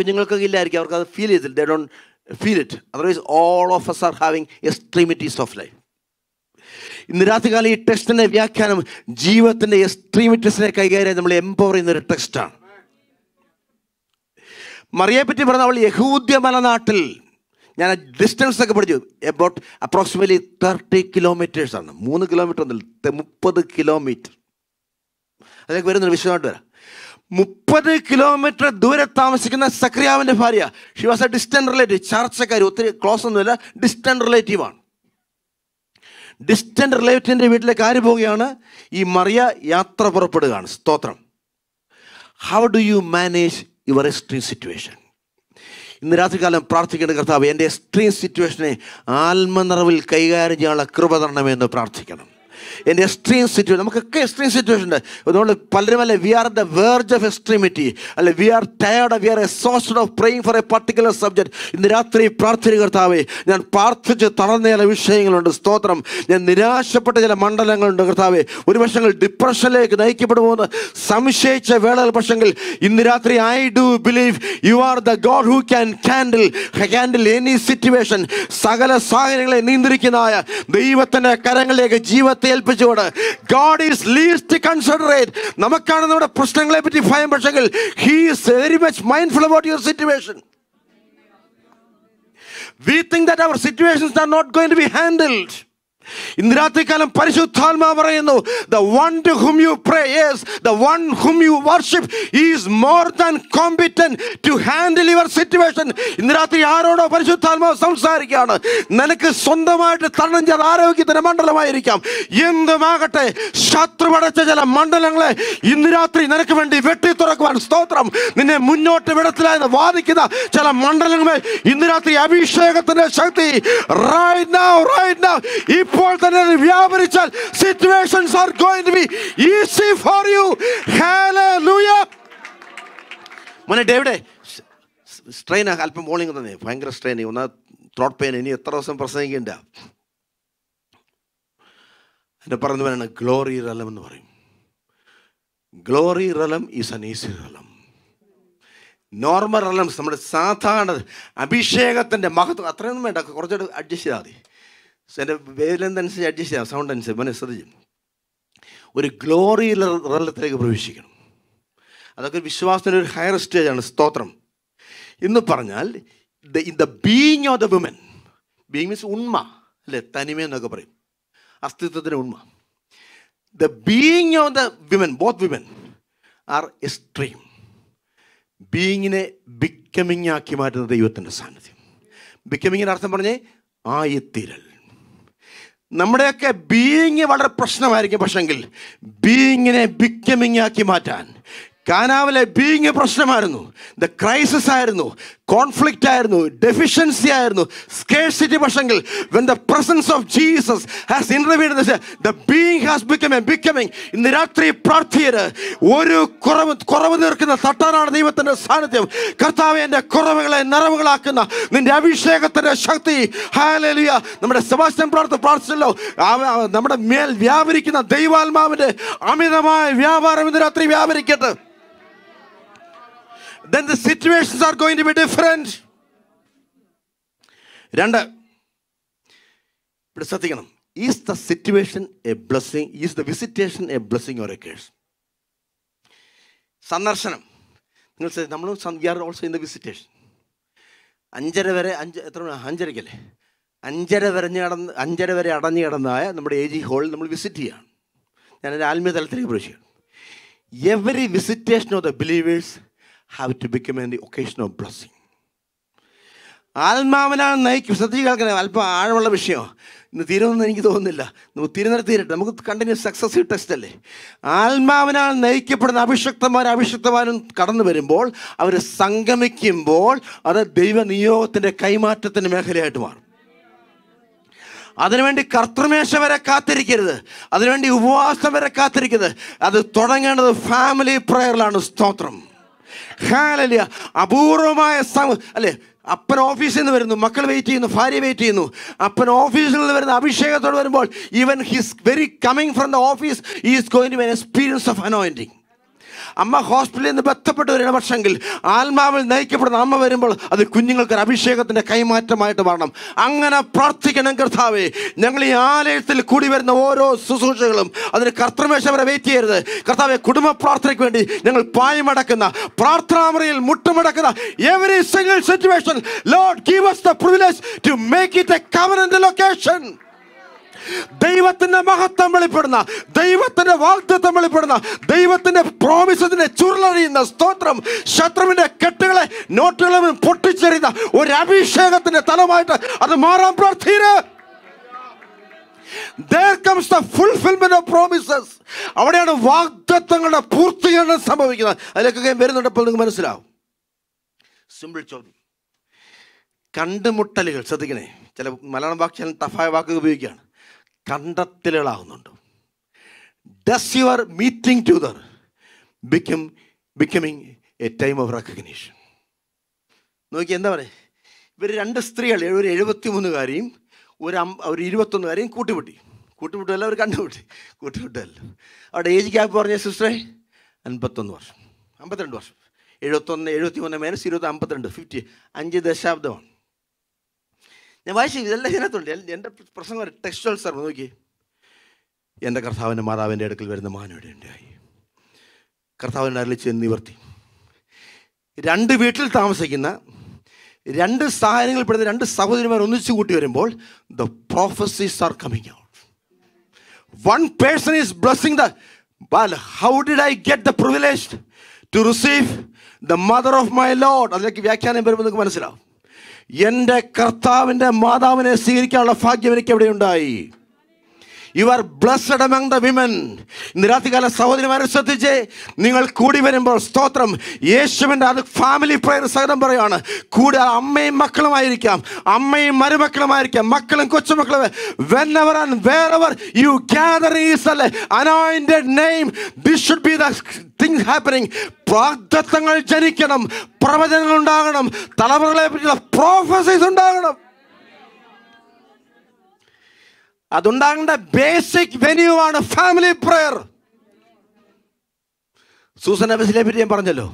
കുഞ്ഞുങ്ങൾക്കൊക്കെ ഇല്ലായിരിക്കും അവർക്ക് അത് ഫീൽ ചെയ്തില്ല they don't feel it otherwise all of us are having extremities of life ഇന്ന് രാത്രികാലം ഈ ടെക്സ്റ്റിൻ്റെ വ്യാഖ്യാനം ജീവിതത്തിൻ്റെ എക്സ്ട്രീമിറ്റിസിനെ കൈകാര്യം നമ്മൾ എംപവർ ചെയ്യുന്ന ഒരു ടെക്സ്റ്റാണ് മറിയെപ്പറ്റി പറഞ്ഞ അവൾ യഹൂദ്യ മലനാട്ടിൽ ഞാൻ ഡിസ്റ്റൻസ് ഒക്കെ പഠിച്ചു എബൌട്ട് അപ്രോക്സിമേറ്റ്ലി തേർട്ടി ആണ് മൂന്ന് കിലോമീറ്റർ ഒന്നും മുപ്പത് കിലോമീറ്റർ അതിലേക്ക് വരുന്ന വിശദമായിട്ട് വരാം മുപ്പത് കിലോമീറ്റർ ദൂരെ താമസിക്കുന്ന സക്രിയാവിൻ്റെ ഭാര്യ she was a distant relative ചർച്ചക്കാർ ഒത്തിരി ക്ലോസ് ഒന്നുമില്ല ഡിസ്റ്റൻ റിലേറ്റീവാണ് ഡിസ്റ്റൻ്റ് റിലേറ്റീവിൻ്റെ വീട്ടിലേക്ക് ആര് പോവുകയാണ് ഈ മറിയ യാത്ര പുറപ്പെടുകയാണ് സ്തോത്രം how do you manage your extreme situation ഇന്ന് രാത്രികാലം പ്രാർത്ഥിക്കേണ്ട കർത്താവ് എൻ്റെ എക്സ്ട്രീം സിറ്റുവേഷനെ ആത്മനിറവിൽ കൈകാര്യം ചെയ്യാനുള്ള കൃപ തരണമെന്ന് പ്രാർത്ഥിക്കണം എൻ്റെ എക്സ്ട്രീം സിറ്റുവേഷൻ നമുക്കൊക്കെ എക്സ്ട്രീം സിറ്റുവേഷൻ ഉണ്ട് അതുകൊണ്ട് പലരും അല്ലെ we are the verge of extremity അല്ലെ we are tired we are exhausted of praying for a particular subject ഇന്ന് രാത്രി പ്രാർത്ഥന കർത്താവേ ഞാൻ പ്രാർത്ഥിച്ച് തളർന്ന ചില വിഷയങ്ങളുണ്ട് സ്തോത്രം ഞാൻ നിരാശപ്പെട്ട ചില മണ്ഡലങ്ങളുണ്ട് കർത്താവേ ഒരു പക്ഷെങ്കിൽ ഡിപ്രഷനിലേക്ക് നയിക്കപ്പെടുമോ എന്ന് സംശയിച്ച വേളകൾ പക്ഷെങ്കിൽ ഇന്ന് രാത്രി I do believe you are the God who can handle handle any situation സകല സാഹചര്യങ്ങളെ നിയന്ത്രിക്കുന്നതായ ദൈവത്തിൻ്റെ കരങ്ങളിലേക്ക് ജീവിതത്തെ ഏൽപ്പിച്ചുകൊണ്ട് ഗോഡ് ഈസ് ലീസ്റ്റ് കൺസിഡറേറ്റ് നമുക്കാണ് നമ്മുടെ പ്രശ്നങ്ങളെ പറ്റി ഭയം പക്ഷെങ്കിൽ he's very much mindful about your situation we think that our situations are not going to be handled ഇന്ന് രാത്രികാലം പരിശുദ്ധാത്മാ പറയുന്നു the one to whom you praise the one whom you worship is more than competent to handle your situation ഇന്ന് രാത്രി ആരോടോ പരിശുദ്ധാത്മാവ് സംസാരിക്കുകയാണ് നിനക്ക് സ്വന്തമായിട്ട് തണഞ്ഞ ആരോഗ്യത്തിന് മണ്ഡലമായിരിക്കാം എന്തുമാകട്ടെ പടച്ച ചില മണ്ഡലങ്ങളെ ഇന്ന് രാത്രി നിനക്ക് വേണ്ടി വെട്ടി തുറക്കുവാൻ സ്തോത്രം നിന്നെ മുന്നോട്ട് വിടത്തില്ല എന്ന് വാദിക്കുന്ന ചില മണ്ഡലങ്ങളെ ഇന്ന് രാത്രി അഭിഷേകത്തിന്റെ ശക്തി റൈറ്റ് റൈറ്റ് ഇപ്പോൾ തന്നെ വ്യാപരിച്ചാൽ situations are going to be easy for you hallelujah മോനെ ഡേവിഡേ സ്ട്രെയിൻ അല്പം മോളിങ് തന്നെ ഭയങ്കര സ്ട്രെയിൻ ഒന്നാ ത്രോട്ട് പെയിൻ ഇനി എത്ര ദിവസം പ്രസംഗിക്കണ്ട എന്നെ പറഞ്ഞു പറയണം ഗ്ലോറി റലം എന്ന് പറയും glory realm is an easy realm normal realms നമ്മുടെ സാധാരണ അഭിഷേകത്തിൻ്റെ മഹത്വം അത്രയൊന്നും വേണ്ട കുറച്ചുകൂടെ അഡ്ജസ്റ്റ് ചെയ്താൽ മതി എൻ്റെ വേവ്ലെന്ത് അനുസരിച്ച് അഡ്ജസ്റ്റ് ചെയ്യാം സൗണ്ട് അനുസരിച്ച് മനസ്സ് ശ്രദ്ധിച്ചു ഒരു ഗ്ലോറി റലത്തിലേക്ക് പ്രവേശിക്കണം അതൊക്കെ വിശ്വാസത്തിൻ്റെ ഒരു ഹയർ സ്റ്റേജാണ് സ്തോത്രം എന്ന് പറഞ്ഞാൽ the in the being of the woman being means ഉണ്മ അല്ലേ തനിമ എന്നൊക്കെ പറയും അസ്തിത്വത്തിൻ്റെ ഉണ്മ the being of the women both women are extreme ബീങ്ങിനെ ബിക്കമിങ് ആക്കി മാറ്റുന്ന ദൈവത്തിൻ്റെ സാന്നിധ്യം ബിക്കമിങ്ങിൻ്റെ അർത്ഥം പറഞ്ഞേ ആയിത്തീരൽ നമ്മുടെയൊക്കെ ബീയിങ് വളരെ പ്രശ്നമായിരിക്കും പക്ഷെങ്കിൽ ബീയിങ്ങിനെ ബിക്കമിങ് ആക്കി മാറ്റാൻ കാനാവിലെ ബീയിങ് പ്രശ്നമായിരുന്നു ദ ക്രൈസിസ് ആയിരുന്നു കോൺഫ്ലിക്റ്റ് ആയിരുന്നു ഡെഫിഷ്യൻസി ആയിരുന്നു സ്കേഴ്സിറ്റി പക്ഷെങ്കിൽ when the presence of Jesus has intervened the being has becoming becoming ഇന്ന് രാത്രി പ്രാർത്ഥിയര് ഒരു കുറവ് കുറവ് തീർക്കുന്ന തട്ടാനാണ് ദൈവത്തിൻ്റെ സാന്നിധ്യം കർത്താവ് എൻ്റെ കുറവുകളെ നിറവുകളാക്കുന്ന നിന്റെ അഭിഷേകത്തിൻ്റെ ശക്തി ഹാലിയ നമ്മുടെ സെബാസ്റ്റ്യൻ പ്രാർത്ഥന പ്രാർത്ഥിച്ചല്ലോ നമ്മുടെ മേൽ വ്യാപരിക്കുന്ന ദൈവാത്മാവിൻ്റെ അമിതമായ വ്യാപാരം ഇന്ന് രാത്രി വ്യാപരിക്കട്ടെ then the situations are going to be different. രണ്ട് ഇവിടെ ശ്രദ്ധിക്കണം is the situation a blessing is the visitation a blessing or a curse സന്ദർശനം നിങ്ങൾ നമ്മൾ we are also in the visitation അഞ്ചര വരെ അഞ്ച് എത്ര അഞ്ചരയ്ക്കല്ലേ അഞ്ചര വരഞ്ഞ് കടന്ന് അഞ്ചര വരെ അടഞ്ഞു കിടന്നായ നമ്മുടെ എ ജി ഹോളിൽ നമ്മൾ വിസിറ്റ് ചെയ്യുകയാണ് ഞാനൊരു ആത്മീയ തലത്തിലേക്ക് പ്രവേശിക്കുകയാണ് every visitation of the believers to to become an occasion of blessing. ആത്മാവിനാണ് നയിക്കും ശ്രദ്ധിച്ച് കേൾക്കണം അല്പം ആഴമുള്ള വിഷയമോ ഇന്ന് തീരുമെന്ന് എനിക്ക് തോന്നുന്നില്ല തിരുന്നിടത്ത് തീരട്ടെ നമുക്ക് കണ്ടിന്യൂസ് സക്സസീവ് ടെസ്റ്റ് അല്ലേ ആത്മാവിനാൽ നയിക്കപ്പെടുന്ന അഭിഷക്തന്മാർ അഭിഷക്തമാരും കടന്നു വരുമ്പോൾ അവർ സംഗമിക്കുമ്പോൾ അത് ദൈവനിയോഗത്തിൻ്റെ കൈമാറ്റത്തിൻ്റെ മേഖലയായിട്ട് മാറും അതിനുവേണ്ടി കർത്തൃമേശ വരെ കാത്തിരിക്കരുത് അതിനുവേണ്ടി ഉപവാസം വരെ കാത്തിരിക്കരുത് അത് തുടങ്ങേണ്ടത് ഫാമിലി പ്രയറിലാണ് സ്തോത്രം ഹാലല്യ അപൂർവമായ അല്ലേ അപ്പൻ ഓഫീസിൽ നിന്ന് വരുന്നു മക്കൾ വെയിറ്റ് ചെയ്യുന്നു ഭാര്യ വെയിറ്റ് ചെയ്യുന്നു അപ്പൻ ഓഫീസിൽ നിന്ന് വരുന്ന അഭിഷേകത്തോട് വരുമ്പോൾ even his very coming from the office is going to an experience of anointing അമ്മ ഹോസ്പിറ്റലിൽ നിന്ന് ബന്ധപ്പെട്ട് ഒരു പക്ഷെങ്കിൽ ആത്മാവിൽ നയിക്കപ്പെടുന്ന അമ്മ വരുമ്പോൾ അത് കുഞ്ഞുങ്ങൾക്ക് ഒരു അഭിഷേകത്തിൻ്റെ കൈമാറ്റമായിട്ട് വരണം അങ്ങനെ പ്രാർത്ഥിക്കണം കർത്താവേ ഞങ്ങൾ ഈ ആലയത്തിൽ കൂടി വരുന്ന ഓരോ ശുശ്രൂഷകളും അതിന് കർത്തമേശം വരെ വെയിറ്റ് ചെയ്യരുത് കർത്താവെ കുടുംബ പ്രാർത്ഥനയ്ക്ക് വേണ്ടി ഞങ്ങൾ പായമടക്കുന്ന പ്രാർത്ഥനാമറിയിൽ മുട്ടുമടക്കുന്ന every single situation Lord give us the privilege to make it a covenant location. ദൈവത്തിന്റെ മഹത്വം വെളിപ്പെടുന്ന ദൈവത്തിന്റെ വാഗ്ദത്വം വെളിപ്പെടുന്ന ദൈവത്തിന്റെ പ്രോമിസത്തിന്റെ ചുരുളറിയുന്ന സ്തോത്രം ശത്രുവിന്റെ കെട്ടുകളെ നോട്ടുകളെ പൊട്ടിച്ചെറിയുന്ന ഒരു അഭിഷേകത്തിന്റെ തലമായിട്ട് അത് മാറാൻ പ്രാർത്ഥിക്കേ ഫുൾഫിൽമെന്റ് ഓഫ് പ്രോമിസസ് അവിടെയാണ് വാഗ്ദത്വങ്ങളുടെ പൂർത്തീകരണം സംഭവിക്കുന്നത് അതിലേക്കൊക്കെ വരുന്നുണ്ടപ്പോൾ നിങ്ങൾക്ക് മനസ്സിലാവും സിമ്പിൾ ചോദ്യം കണ്ടുമുട്ടലുകൾ ശ്രദ്ധിക്കണേ ചില മലയാളം വാക്ക് ചില ടഫായ വാക്കുകൾ ഉപയോഗിക്കുകയാണ് കണ്ടെത്തലുകളാകുന്നുണ്ട് does your meeting to there become becoming a time of recognition നോക്കി എന്താ പറയുക ഇവർ രണ്ട് സ്ത്രീകൾ ഒരു എഴുപത്തി മൂന്നുകാരെയും ഒരു അം ഒരു ഇരുപത്തൊന്നുകാരെയും കൂട്ടുപിട്ടി കൂട്ടുപിട്ടുമല്ല അവർ കണ്ടുപിട്ടി കൂട്ടുപിട്ടല്ല അവിടെ ഏജ് ഗ്യാപ്പ് പറഞ്ഞ സിസ്റ്ററെ അൻപത്തൊന്ന് വർഷം അമ്പത്തിരണ്ട് വർഷം എഴുപത്തൊന്ന് എഴുപത്തി മൂന്ന് മൈനസ് ഇരുപത്തി അമ്പത്തിരണ്ട് ഫിഫ്റ്റി അഞ്ച് ദശാബ്ദമാണ് ഞാൻ വായിച്ചു ഇതെല്ലാം ഇതിനകത്തുണ്ട് എൻ്റെ പ്രശ്നം ഒരു ടെക്സ്റ്റൽ സർവ് നോക്കി എൻ്റെ കർത്താവിൻ്റെ മാതാവിൻ്റെ അടുക്കൽ വരുന്ന മാനോടെ ഉണ്ടായി കർത്താവിൻ്റെ അരളി ചെന്ന് നിവർത്തി രണ്ട് വീട്ടിൽ താമസിക്കുന്ന രണ്ട് പെടുന്ന രണ്ട് സഹോദരിമാർ ഒന്നിച്ചു കൂട്ടി വരുമ്പോൾ the prophecies are coming out one person is blessing the how did I get the privilege to receive the mother of my Lord അതിലേക്ക് വ്യാഖ്യാനം വരുമ്പോൾ നിങ്ങൾക്ക് മനസ്സിലാവും എൻ്റെ കർത്താവിൻ്റെ മാതാവിനെ സ്വീകരിക്കാനുള്ള ഭാഗ്യം എനിക്ക് എവിടെയുണ്ടായി you are blessed among the women ഇന്ന് രാത്രികാല സഹോദരിമാരെ ശ്രദ്ധിച്ച് നിങ്ങൾ കൂടി വരുമ്പോൾ സ്തോത്രം യേശുവിൻ്റെ അത് ഫാമിലി പ്രയർ സഹിതം പറയുകയാണ് കൂടെ അമ്മയും മക്കളുമായിരിക്കാം അമ്മയും മരുമക്കളുമായിരിക്കാം മക്കളും കൊച്ചുമക്കളും whenever and wherever you gather is അല്ലെ anointed name this should be the thing happening പ്രാഗ്ദത്വങ്ങൾ ജനിക്കണം പ്രവചനങ്ങൾ ഉണ്ടാകണം തലമുറകളെ പറ്റിയുള്ള പ്രോഫസൈസ് ഉണ്ടാകണം അതുണ്ടാകേണ്ട ബേസിക് വെന്യൂ ആണ് ഫാമിലി പ്രയർ സൂസൻ അവസിലെ പറ്റി ഞാൻ പറഞ്ഞല്ലോ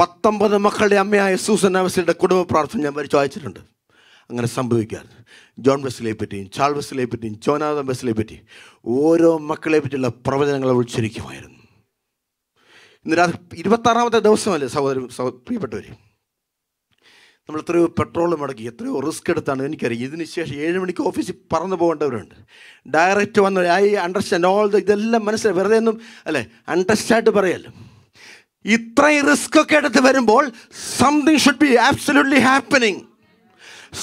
പത്തൊമ്പത് മക്കളുടെ അമ്മയായ സൂസൻ അവസിയുടെ കുടുംബ പ്രാർത്ഥന ഞാൻ വരച്ചു വായിച്ചിട്ടുണ്ട് അങ്ങനെ സംഭവിക്കാറ് ജോൺ ബെസ്ലിയെ പറ്റിയും ചാൾ ബെസ്ലിയെ പറ്റിയും ജോനാഥൻ ബെസ്ലിയെ പറ്റി ഓരോ മക്കളെ പറ്റിയുള്ള പ്രവചനങ്ങൾ അവൾ ഇന്ന് രാത്രി ഇരുപത്താറാമത്തെ ദിവസമല്ലേ സഹോദരൻ പ്രിയപ്പെട്ടവരെയും നമ്മൾ എത്രയോ പെട്രോൾ മുടക്കി എത്രയോ റിസ്ക് എടുത്താണ് എനിക്കറിയാം ഇതിന് ശേഷം ഏഴ് മണിക്ക് ഓഫീസിൽ പറന്ന് പോകേണ്ടവരുണ്ട് ഡയറക്റ്റ് വന്ന ഐ അണ്ടർസ്റ്റാൻഡ് ഓൾ ദ ഇതെല്ലാം മനസ്സിലായി വെറുതെ ഒന്നും അല്ലേ അണ്ടർസ്റ്റാൻഡ് പറയല്ലോ ഇത്രയും റിസ്ക് ഒക്കെ എടുത്ത് വരുമ്പോൾ something should be absolutely happening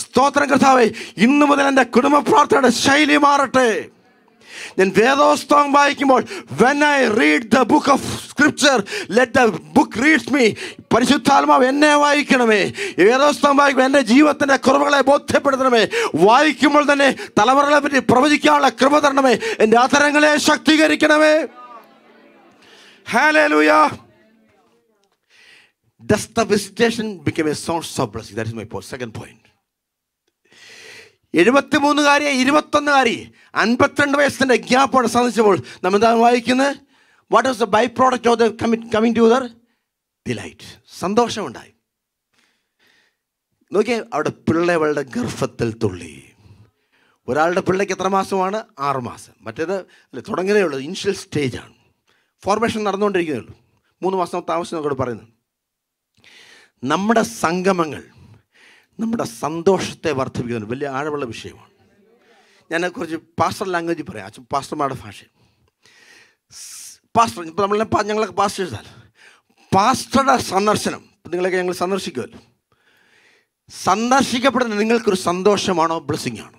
സ്തോത്രം കർത്താവേ ഇന്നു മുതൽ എൻ്റെ കുടുംബ പ്രാർത്ഥനയുടെ ശൈലി മാറട്ടെ then വേദോസ്തവം വായിക്കുമ്പോൾ when I read the book of scripture let the book reads me പരിശുദ്ധാത്മാവ് എന്നെ വായിക്കണമേ വേദോസ്തവം വായിക്കും എൻ്റെ ജീവിതത്തിൻ്റെ കുറവുകളെ ബോധ്യപ്പെടുത്തണമേ വായിക്കുമ്പോൾ തന്നെ തലമുറകളെ പറ്റി പ്രവചിക്കാനുള്ള കൃപ തരണമേ എൻ്റെ ആധാരങ്ങളെ ശക്തീകരിക്കണമേ ഹാലൂയ Thus the visitation became a source of blessing. That is my second point. എഴുപത്തിമൂന്നുകാരിയെ ഇരുപത്തൊന്നുകാരി അൻപത്തിരണ്ട് വയസ്സിൻ്റെ ഗ്യാപ്പ് സാധിച്ചപ്പോൾ നമ്മൾ എന്താ വായിക്കുന്നത് what is the by product of the come coming to their delight സന്തോഷമുണ്ടായി നോക്കിയേ അവിടെ പിള്ളവളുടെ ഗർഭത്തിൽ തുള്ളി ഒരാളുടെ പിള്ളയ്ക്ക് എത്ര മാസമാണ് ആറ് മാസം മറ്റേത് അല്ല തുടങ്ങുന്നേ ഉള്ളൂ ഇനിഷ്യൽ സ്റ്റേജാണ് ഫോർമേഷൻ നടന്നുകൊണ്ടിരിക്കുന്നേ ഉള്ളൂ മൂന്ന് മാസം താമസം നോക്കോട് പറയുന്നത് നമ്മുടെ സംഗമങ്ങൾ നമ്മുടെ സന്തോഷത്തെ വർദ്ധിപ്പിക്കുന്നത് വലിയ ആഴമുള്ള വിഷയമാണ് ഞാനെക്കുറിച്ച് പാസ്റ്റർ ലാംഗ്വേജ് പറയാം അച്ഛൻ പാസ്റ്റർമാരുടെ ഭാഷ പാസ്റ്റർ ഇപ്പോൾ നമ്മളെ ഞങ്ങളൊക്കെ പാസ്റ്റർ ചെയ്താൽ പാസ്റ്ററുടെ സന്ദർശനം നിങ്ങളൊക്കെ ഞങ്ങൾ സന്ദർശിക്കുമല്ലോ സന്ദർശിക്കപ്പെടുന്ന നിങ്ങൾക്കൊരു സന്തോഷമാണോ ബ്ലെസ്സിങ് ആണോ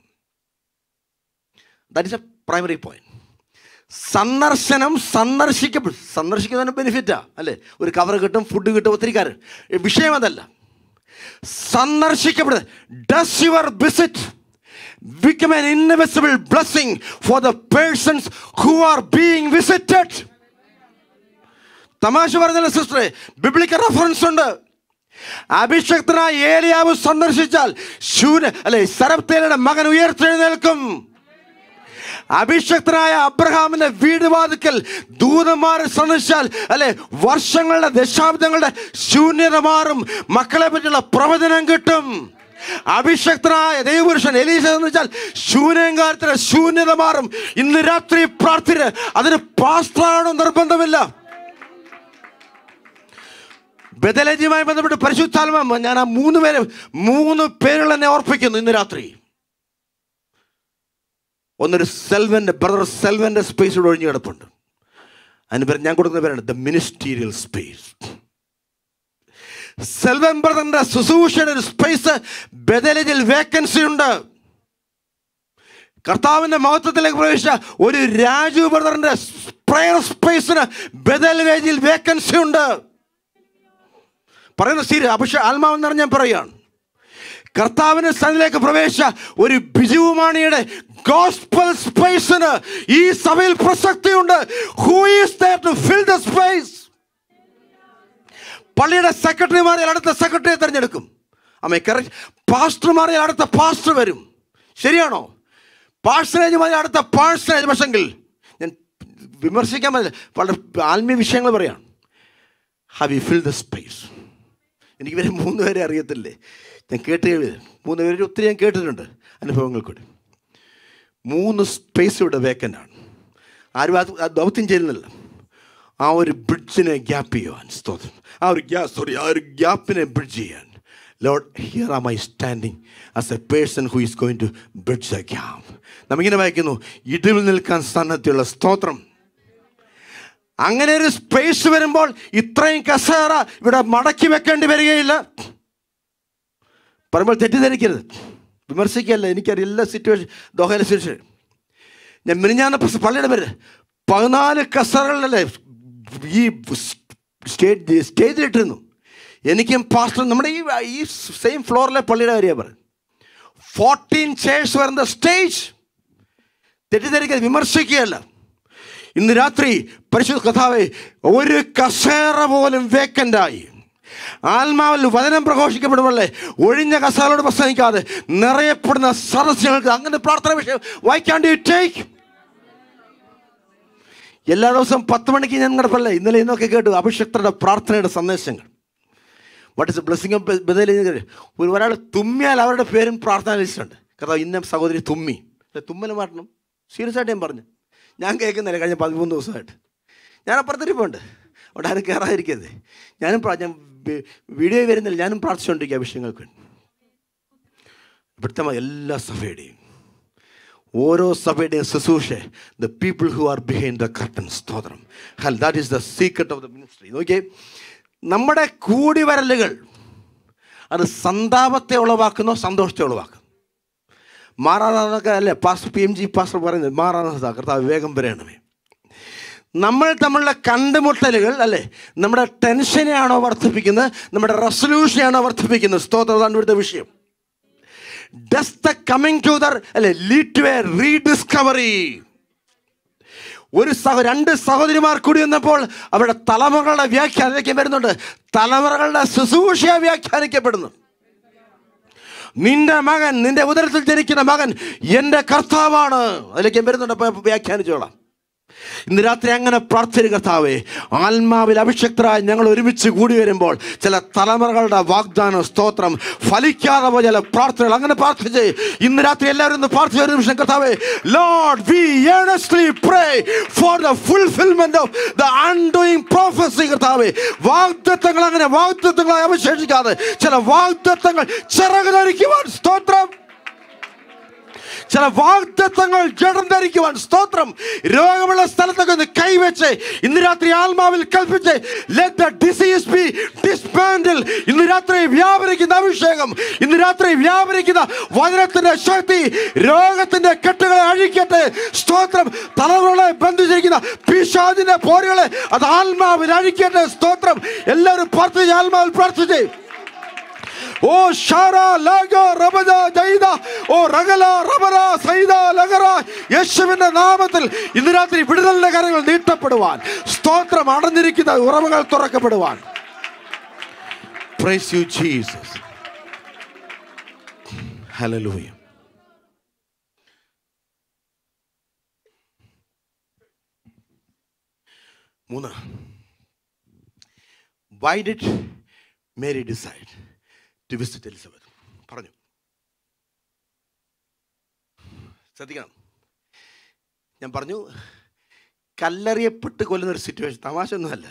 that is a primary point സന്ദർശനം സന്ദർശിക്കപ്പെടും സന്ദർശിക്കുന്നതിന് ബെനിഫിറ്റാണ് അല്ലേ ഒരു കവർ കിട്ടും ഫുഡ് കിട്ടും ഒത്തിരി കാര്യം വിഷയം അതല്ല സന്ദർശിക്കപ്പെടുന്നത് does your visit become an inevitable blessing for the persons who are being visited. തമാശ പറഞ്ഞല്ല സിസ്റ്ററെ ബിബ്ലിക്ക് റെഫറൻസ് ഉണ്ട് അഭിഷക്തനായ ഏലിയാവ് സന്ദർശിച്ചാൽ ശൂന അല്ലെ സരപ്തേലയുടെ മകൻ ഉയർത്തെഴുന്നേൽക്കും അഭിഷക്തനായ അബ്രഹാമിന്റെ വീട് വാതിക്കൽ ദൂതന്മാരെ സന്ദർശിച്ചാൽ അല്ലെ വർഷങ്ങളുടെ ദശാബ്ദങ്ങളുടെ ശൂന്യത മാറും മക്കളെ പറ്റിയുള്ള പ്രവചനം കിട്ടും അഭിഷക്തനായ ദൈവപുരുഷൻ എലീശ എന്ന് വെച്ചാൽ ശൂന്യകാലത്തിന് ശൂന്യത മാറും ഇന്ന് രാത്രി പ്രാർത്ഥന അതിന് പാസ്ത്രാണോ നിർബന്ധമില്ല ബദലജിയുമായി ബന്ധപ്പെട്ട് പരിശുദ്ധാൽ ഞാൻ ആ മൂന്ന് പേര് മൂന്ന് പേരുകൾ എന്നെ ഓർപ്പിക്കുന്നു ഇന്ന് രാത്രി ഒന്നൊരു സെൽവൻ്റെ ബ്രദർ സെൽവൻ്റെ സ്പേസിലൂടെ ഒഴിഞ്ഞ് കിടപ്പുണ്ട് അതിന് പേര് ഞാൻ കൊടുക്കുന്ന പേരാണ് ദ മിനിസ്റ്റീരിയൽ സ്പേസ് സെൽവൻ ബ്രദറിൻ്റെ ശുശ്രൂഷയുടെ ഒരു സ്പേസ് ബദലേജിൽ വേക്കൻസി ഉണ്ട് കർത്താവിൻ്റെ മഹത്വത്തിലേക്ക് പ്രവേശിച്ച ഒരു രാജു ബ്രദറിൻ്റെ പ്രയർ സ്പേസിന് ബദലേജിൽ വേക്കൻസി ഉണ്ട് പറയുന്ന സീരി അഭിഷ ആത്മാവെന്ന് ഞാൻ പറയുകയാണ് കർത്താവിൻ്റെ സ്ഥലത്തിലേക്ക് പ്രവേശിച്ച ഒരു ബിജുവുമാണിയുടെ ഗോസ്പൽ സ്പേസിന് ഈ സഭയിൽ പ്രസക്തിയുണ്ട് who is there to fill the space പള്ളിയുടെ സെക്രട്ടറിമാരെ അടുത്ത സെക്രട്ടറിയെ തിരഞ്ഞെടുക്കും അമ്മ കറക്റ്റ് പാസ്റ്റർമാരെ അടുത്ത പാസ്റ്റർ വരും ശരിയാണോ പാഴ്സനേജുമാരെ അടുത്ത പാഴ്സനേജ് പക്ഷെങ്കിൽ ഞാൻ വിമർശിക്കാൻ പറ്റില്ല വളരെ ആത്മീയ വിഷയങ്ങൾ പറയാം have you fill the space എനിക്ക് ഇവരെ മൂന്ന് പേരെ അറിയത്തില്ലേ ഞാൻ കേട്ട് മൂന്ന് പേര് ഒത്തിരി ഞാൻ കേട്ടിട്ടുണ്ട് അനുഭവങ്ങൾ കൂടി മൂന്ന് സ്പേസ് ഇവിടെ ആണ് ആരും അത് ദൗത്യം ചെയ്യുന്നില്ല ആ ഒരു ബ്രിഡ്ജിനെ ഗ്യാപ്പ് ചെയ്യുവാൻ സ്തോത്രം ആ ഒരു ഗ്യാ സോറി ആ ഒരു ഗ്യാപ്പിനെ ബ്രിഡ്ജ് ചെയ്യാൻ Lord here are my standing as a person who is going to bridge a gap നമ്മിങ്ങനെ വായിക്കുന്നു ഇടിവിൽ നിൽക്കാൻ സ്ഥാനത്തുള്ള സ്തോത്രം അങ്ങനെ ഒരു സ്പേസ് വരുമ്പോൾ ഇത്രയും കസേറ ഇവിടെ മടക്കി വെക്കേണ്ടി വരികയില്ല പറയുമ്പോൾ തെറ്റിദ്ധരിക്കരുത് വിമർശിക്കല്ല എനിക്കറിയാം എല്ലാ സിറ്റുവേഷൻ ദോഹയിലെ സിറ്റുവേഷൻ ഞാൻ മിനിഞ്ഞാന്ന് പള്ളിയുടെ പേര് പതിനാല് കസറകളിലല്ലേ ഈ സ്റ്റേജ് സ്റ്റേജിലിട്ടിരുന്നു എനിക്കും പാസ്റ്റർ നമ്മുടെ ഈ ഈ സെയിം ഫ്ലോറിലെ പള്ളിയുടെ കാര്യമാണ് പറഞ്ഞു ഫോർട്ടീൻ ചേഴ്സ് വരുന്ന സ്റ്റേജ് തെറ്റിദ്ധരിക്കാതെ വിമർശിക്കുകയല്ല ഇന്ന് രാത്രി പരിശുദ്ധ കഥാവെ ഒരു കസേറ പോലും വേക്കൻ്റായി ആത്മാവിൽ വചനം പ്രഘോഷിക്കപ്പെടുമല്ലേ ഒഴിഞ്ഞ കസാലോട് പ്രസംഗിക്കാതെ നിറയപ്പെടുന്ന സദസ്സുകൾക്ക് അങ്ങനെ പ്രാർത്ഥന വിഷയം വായിക്കാണ്ട് യു ടേക്ക് എല്ലാ ദിവസവും പത്ത് മണിക്ക് ഞാൻ നടപ്പല്ലേ ഇന്നലെ ഇന്നൊക്കെ കേട്ടു അഭിഷക്തരുടെ പ്രാർത്ഥനയുടെ സന്ദേശങ്ങൾ വട്ട് ഇസ് ബ്ലെസ്സിങ് ഒരു ഒരാൾ തുമ്മിയാൽ അവരുടെ പേരും പ്രാർത്ഥന ലിസ്റ്റുണ്ട് കഥ ഇന്ന സഹോദരി തുമ്മി തുമ്മൽ മാറ്റണം സീരിയസ് ആയിട്ട് ഞാൻ പറഞ്ഞു ഞാൻ കേൾക്കുന്നില്ല കഴിഞ്ഞ പതിമൂന്ന് ദിവസമായിട്ട് ഞാൻ അപ്പുറത്തിരിപ്പുണ്ട് അവിടെ ആരും കയറാതിരിക്കരുത് ഞാനും ഞാൻ വീഡിയോ വരുന്നില്ല ഞാനും പ്രാർത്ഥിച്ചുകൊണ്ടിരിക്കുക വിഷയങ്ങൾക്ക് വ്യക്തമായ എല്ലാ സഭയുടെയും ഓരോ സഭയുടെയും ശുശ്രൂഷ the people who are behind the curtain സ്തോത്രം ഹൽ that is the secret of the ministry നോക്കിയേ നമ്മുടെ കൂടി വരലുകൾ അത് സന്താപത്തെ ഉളവാക്കുന്നോ സന്തോഷത്തെ ഉളവാക്കുന്നു മാറാറാതൊക്കെ അല്ലേ pastor P M G pastor പറയുന്നത് മാറാനാഥ കർത്താവ് വേഗം വരണമേ നമ്മൾ തമ്മിലുള്ള കണ്ടുമുട്ടലുകൾ അല്ലേ നമ്മുടെ ടെൻഷനെയാണോ വർദ്ധിപ്പിക്കുന്നത് നമ്മുടെ റെസൊല്യൂഷനെയാണോ വർദ്ധിപ്പിക്കുന്നത് സ്തോത്ര കണ്ടുപിടുത്ത വിഷയം does the coming to there അല്ലെ ലീഡ് ടു എ റീഡിസ്കവറി ഒരു സഹ രണ്ട് സഹോദരിമാർ കൂടി വന്നപ്പോൾ അവരുടെ തലമുറകളുടെ വ്യാഖ്യാനിക്കാൻ വരുന്നുണ്ട് തലമുറകളുടെ ശുശ്രൂഷ വ്യാഖ്യാനിക്കപ്പെടുന്നു നിന്റെ മകൻ നിന്റെ ഉദരത്തിൽ ജനിക്കുന്ന മകൻ എൻ്റെ കർത്താവാണ് അതിലേക്ക് വരുന്നുണ്ട് അപ്പോൾ വ്യാഖ്യാനിച്ചോളാം ഇന്ന് രാത്രി അങ്ങനെ പ്രാർത്ഥന കർത്താവേ ആത്മാവിൽ അഭിഷക്തരായി ഞങ്ങൾ ഒരുമിച്ച് കൂടി വരുമ്പോൾ ചില തലമുറകളുടെ വാഗ്ദാനം സ്തോത്രം ഫലിക്കാതെ പോയ ചില പ്രാർത്ഥനകൾ അങ്ങനെ പ്രാർത്ഥിച്ച് ഇന്ന് രാത്രി എല്ലാവരും ഒന്ന് പ്രാർത്ഥിച്ച ഒരു നിമിഷം കർത്താവേ Lord we earnestly pray for the fulfilment of the undoing prophecy കർത്താവേ വാഗ്ദത്വങ്ങൾ അങ്ങനെ വാഗ്ദത്വങ്ങളായി അവശേഷിക്കാതെ ചില വാഗ്ദത്തങ്ങൾ ചിറക് സ്തോത്രം ചില വാഗ്ദത്വങ്ങൾ ജഡം ധരിക്കുവാൻ സ്തോത്രം രോഗമുള്ള സ്ഥലത്തൊക്കെ ഒന്ന് കൈവച്ച് ഇന്ന് രാത്രി ആത്മാവിൽ കൽപ്പിച്ച് ഇന്ന് രാത്രി വ്യാപരിക്കുന്ന അഭിഷേകം ഇന്ന് രാത്രി വ്യാപരിക്കുന്ന വചനത്തിന്റെ ശക്തി രോഗത്തിന്റെ കെട്ടുകളെ അഴിക്കട്ടെ സ്തോത്രം തലവുകളെ ബന്ധിച്ചിരിക്കുന്ന പിശാദിന്റെ പോരുകളെ അത് ആത്മാവിൽ അഴിക്കട്ടെ സ്തോത്രം എല്ലാവരും പ്രാർത്ഥിച്ച് ആത്മാവിൽ പ്രാർത്ഥിച്ചേ ഓ ഷാര ലഗ റബജ ജൈദ ഓ റഗല റബറ സൈദ ലഗറ യേശുവിൻ്റെ നാമത്തിൽ ഇന്ന് രാത്രി വിടുതലിൻ്റെ കരങ്ങൾ നീട്ടപ്പെടുവാൻ സ്തോത്രം അടഞ്ഞിരിക്കുന്ന ഉറവുകൾ തുറക്കപ്പെടുവാൻ പ്രൈസ് യു ജീസസ് ഹലലൂയ മൂന്ന് why did Mary decide to Elizabeth പറഞ്ഞു ശ്രദ്ധിക്കണം ഞാൻ പറഞ്ഞു കല്ലെറിയപ്പെട്ട് കൊല്ലുന്ന ഒരു സിറ്റുവേഷൻ തമാശ ഒന്നുമല്ല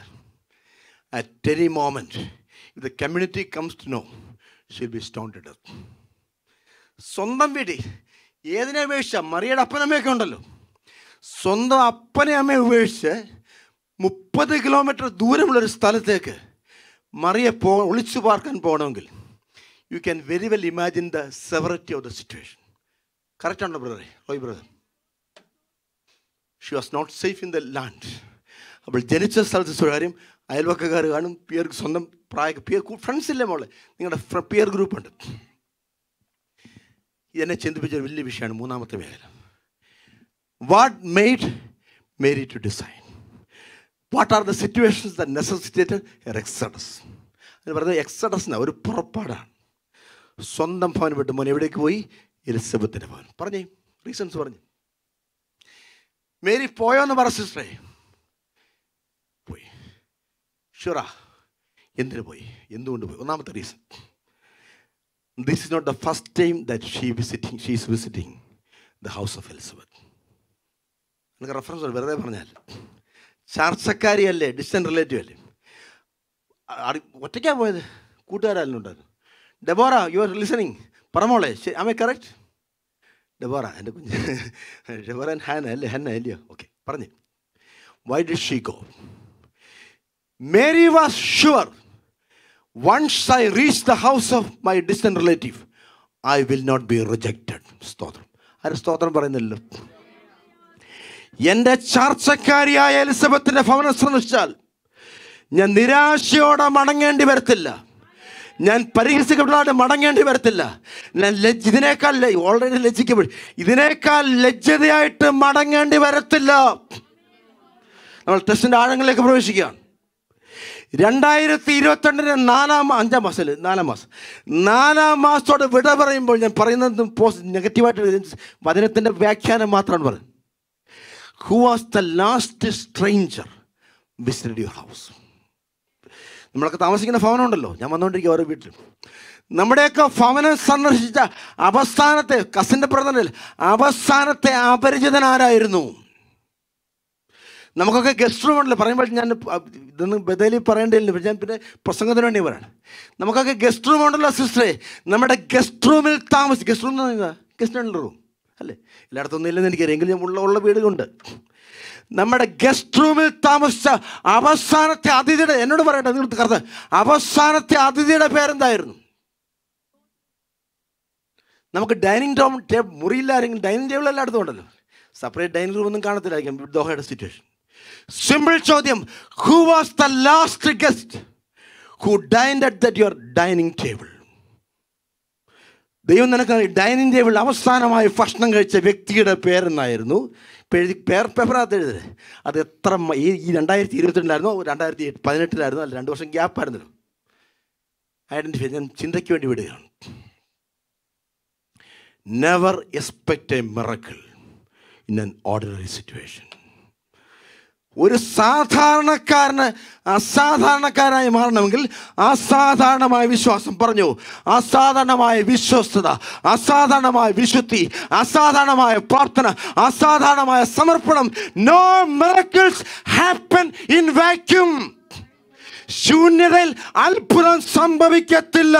at any moment if the community comes to know she'll be stoned സ്വന്തം വീട്ടിൽ ഏതിനെ ഉപേക്ഷിച്ച മറിയുടെ അപ്പനമ്മയൊക്കെ ഉണ്ടല്ലോ സ്വന്തം അപ്പനെ അമ്മയെ ഉപേക്ഷിച്ച് മുപ്പത് കിലോമീറ്റർ ദൂരമുള്ളൊരു സ്ഥലത്തേക്ക് മറിയെ പോ ഒളിച്ചു പാർക്കാൻ പോകണമെങ്കിൽ you can very well imagine the severity of the situation correct ആണല്ലോ ബ്രദറെ ഓയ് brother she was not safe in the land അപ്പോൾ ജനിച്ച സ്ഥലത്ത് സ്വകാര്യം അയൽവക്കക്കാർ കാണും പിയർ സ്വന്തം പ്രായ പിയർ ഫ്രണ്ട്സ് ഇല്ല മോളെ നിങ്ങളുടെ പിയർ ഗ്രൂപ്പ് ഉണ്ട് ഇതെന്നെ ചിന്തിപ്പിച്ച ഒരു വലിയ വിഷയമാണ് മൂന്നാമത്തെ മേഖല what made Mary to design what are the situations the necessitated exodus എന്ന് പറയുന്നത് എക്സഡസ് ഒരു പുറപ്പാടാണ് സ്വന്തം ഭവൻ വിട്ട് മോൻ എവിടേക്ക് പോയി എലിസബത്തിൻ്റെ ഭവൻ പറഞ്ഞേ റീസൺസ് പറഞ്ഞു മേരി പോയോന്ന് പറ സിസ്റ്ററേ പോയി ഷുറ എന്തിനു പോയി എന്തുകൊണ്ട് പോയി ഒന്നാമത്തെ reason this is not the first time that she visiting she is visiting the house of Elizabeth എനിക്ക് റെഫറൻസ് വെറുതെ പറഞ്ഞാൽ അല്ലേ ഡിസ്റ്റൻ റിലേറ്റീവ് അല്ലേ ഒറ്റയ്ക്കാണ് പോയത് കൂട്ടുകാരല്ലോ ഉണ്ടായിരുന്നു ഡെബോറ യു ആർ ലിസണിങ് പറമോളെ ശരി അമ്മ കറക്റ്റ് ഡെബോറ എൻ്റെ കുഞ്ഞ് ഡെബോറ ഹാന അല്ലേ ഹന്ന അല്ലയോ ഓക്കെ പറഞ്ഞു why did she go Mary was sure once I reach the house of my distant relative I will not be rejected സ്തോത്രം ആരും സ്തോത്രം പറയുന്നില്ലല്ലോ എൻ്റെ ചർച്ചക്കാരിയായ എലിസബത്തിൻ്റെ ഭവനം ശ്രമിച്ചാൽ ഞാൻ നിരാശയോടെ മടങ്ങേണ്ടി വരത്തില്ല ഞാൻ പരിഹസിക്കപ്പെടാതെ മടങ്ങേണ്ടി വരത്തില്ല ഞാൻ ലജ്ജ ഇതിനേക്കാൾ ഓൾറെഡി ലജ്ജിക്കപ്പെടും ഇതിനേക്കാൾ ലജ്ജതയായിട്ട് മടങ്ങേണ്ടി വരത്തില്ല നമ്മൾ ടെസ്റ്റിൻ്റെ ആഴങ്ങളിലേക്ക് പ്രവേശിക്കുകയാണ് രണ്ടായിരത്തി ഇരുപത്തിരണ്ടിന് നാലാം അഞ്ചാം മാസം അല്ലേ നാലാം മാസം നാലാം മാസത്തോട് വിട പറയുമ്പോൾ ഞാൻ പറയുന്നത് പോസ്റ്റ് നെഗറ്റീവായിട്ട് വചനത്തിൻ്റെ വ്യാഖ്യാനം മാത്രമാണ് പറയുന്നത് who was the last stranger visited your house നമ്മളൊക്കെ താമസിക്കുന്ന ഭവനമുണ്ടല്ലോ ഞാൻ വന്നുകൊണ്ടിരിക്കുക ഓരോ വീട്ടിലും നമ്മുടെയൊക്കെ ഭവനം സന്ദർശിച്ച അവസാനത്തെ കസിൻ്റെ ബ്രദറിൽ അവസാനത്തെ അപരിചിതൻ ആരായിരുന്നു നമുക്കൊക്കെ ഗസ്റ്റ് റൂം ഉണ്ടല്ലോ പറയുമ്പോൾ ഞാൻ ഇതൊന്നും ബദലി പറയേണ്ടിയില്ല ഞാൻ പിന്നെ പ്രസംഗത്തിന് വേണ്ടി പറയണം നമുക്കൊക്കെ ഗസ്റ്റ് റൂം ഉണ്ടല്ലോ സിസ്റ്ററെ നമ്മുടെ ഗസ്റ്റ് റൂമിൽ താമസിച്ച് ഗസ്റ്റ് റൂം എന്ന് പറയുന്നത് ഗസ്റ്റ് റൂം അല്ലേ എല്ലായിടത്തൊന്നും ഇല്ലെന്ന് എനിക്കറിയാം എങ്കിലും ഉള്ള ഉള്ള വീടുകളുണ്ട് നമ്മുടെ ഗസ്റ്റ് റൂമിൽ താമസിച്ച അവസാനത്തെ അതിഥിയുടെ എന്നോട് പറയട്ടെ നിങ്ങൾ കറുത്ത അവസാനത്തെ അതിഥിയുടെ പേരെന്തായിരുന്നു നമുക്ക് ഡൈനിങ് ടോം ടേബിൾ മുറിയില്ലായിരുന്നു ഡൈനിങ് ടേബിൾ എല്ലായിടത്തും ഉണ്ടല്ലോ സെപ്പറേറ്റ് ഡൈനിങ് റൂം ഒന്നും കാണത്തില്ലായിരിക്കും ദോഹയുടെ സിറ്റുവേഷൻ സിമ്പിൾ ചോദ്യം who was the last guest who dined at that your dining table ദൈവം നിനക്ക് ഡൈനിങ് ടേബിൾ അവസാനമായി ഭക്ഷണം കഴിച്ച വ്യക്തിയുടെ പേരെന്നായിരുന്നു എഴുതി പേർ പേപ്പറിനകത്ത് എഴുതരുത് അത് എത്ര ഈ ഈ രണ്ടായിരത്തി ഇരുപത്തിരണ്ടായിരുന്നു രണ്ടായിരത്തി പതിനെട്ടിലായിരുന്നു അല്ല രണ്ട് വർഷം ഗ്യാപ്പായിരുന്നു ഐഡൻറ്റിഫൈ ഞാൻ ചിന്തയ്ക്ക് വേണ്ടി വിടുകയാണ് never expect a miracle in an ordinary situation ഒരു സാധാരണക്കാരന് അസാധാരണക്കാരനായി മാറണമെങ്കിൽ അസാധാരണമായ വിശ്വാസം പറഞ്ഞു അസാധാരണമായ വിശ്വസ്തത അസാധാരണമായ വിശുദ്ധി അസാധാരണമായ പ്രാർത്ഥന അസാധാരണമായ സമർപ്പണം no miracles happen in vacuum ശൂന്യതയിൽ അത്ഭുതം സംഭവിക്കത്തില്ല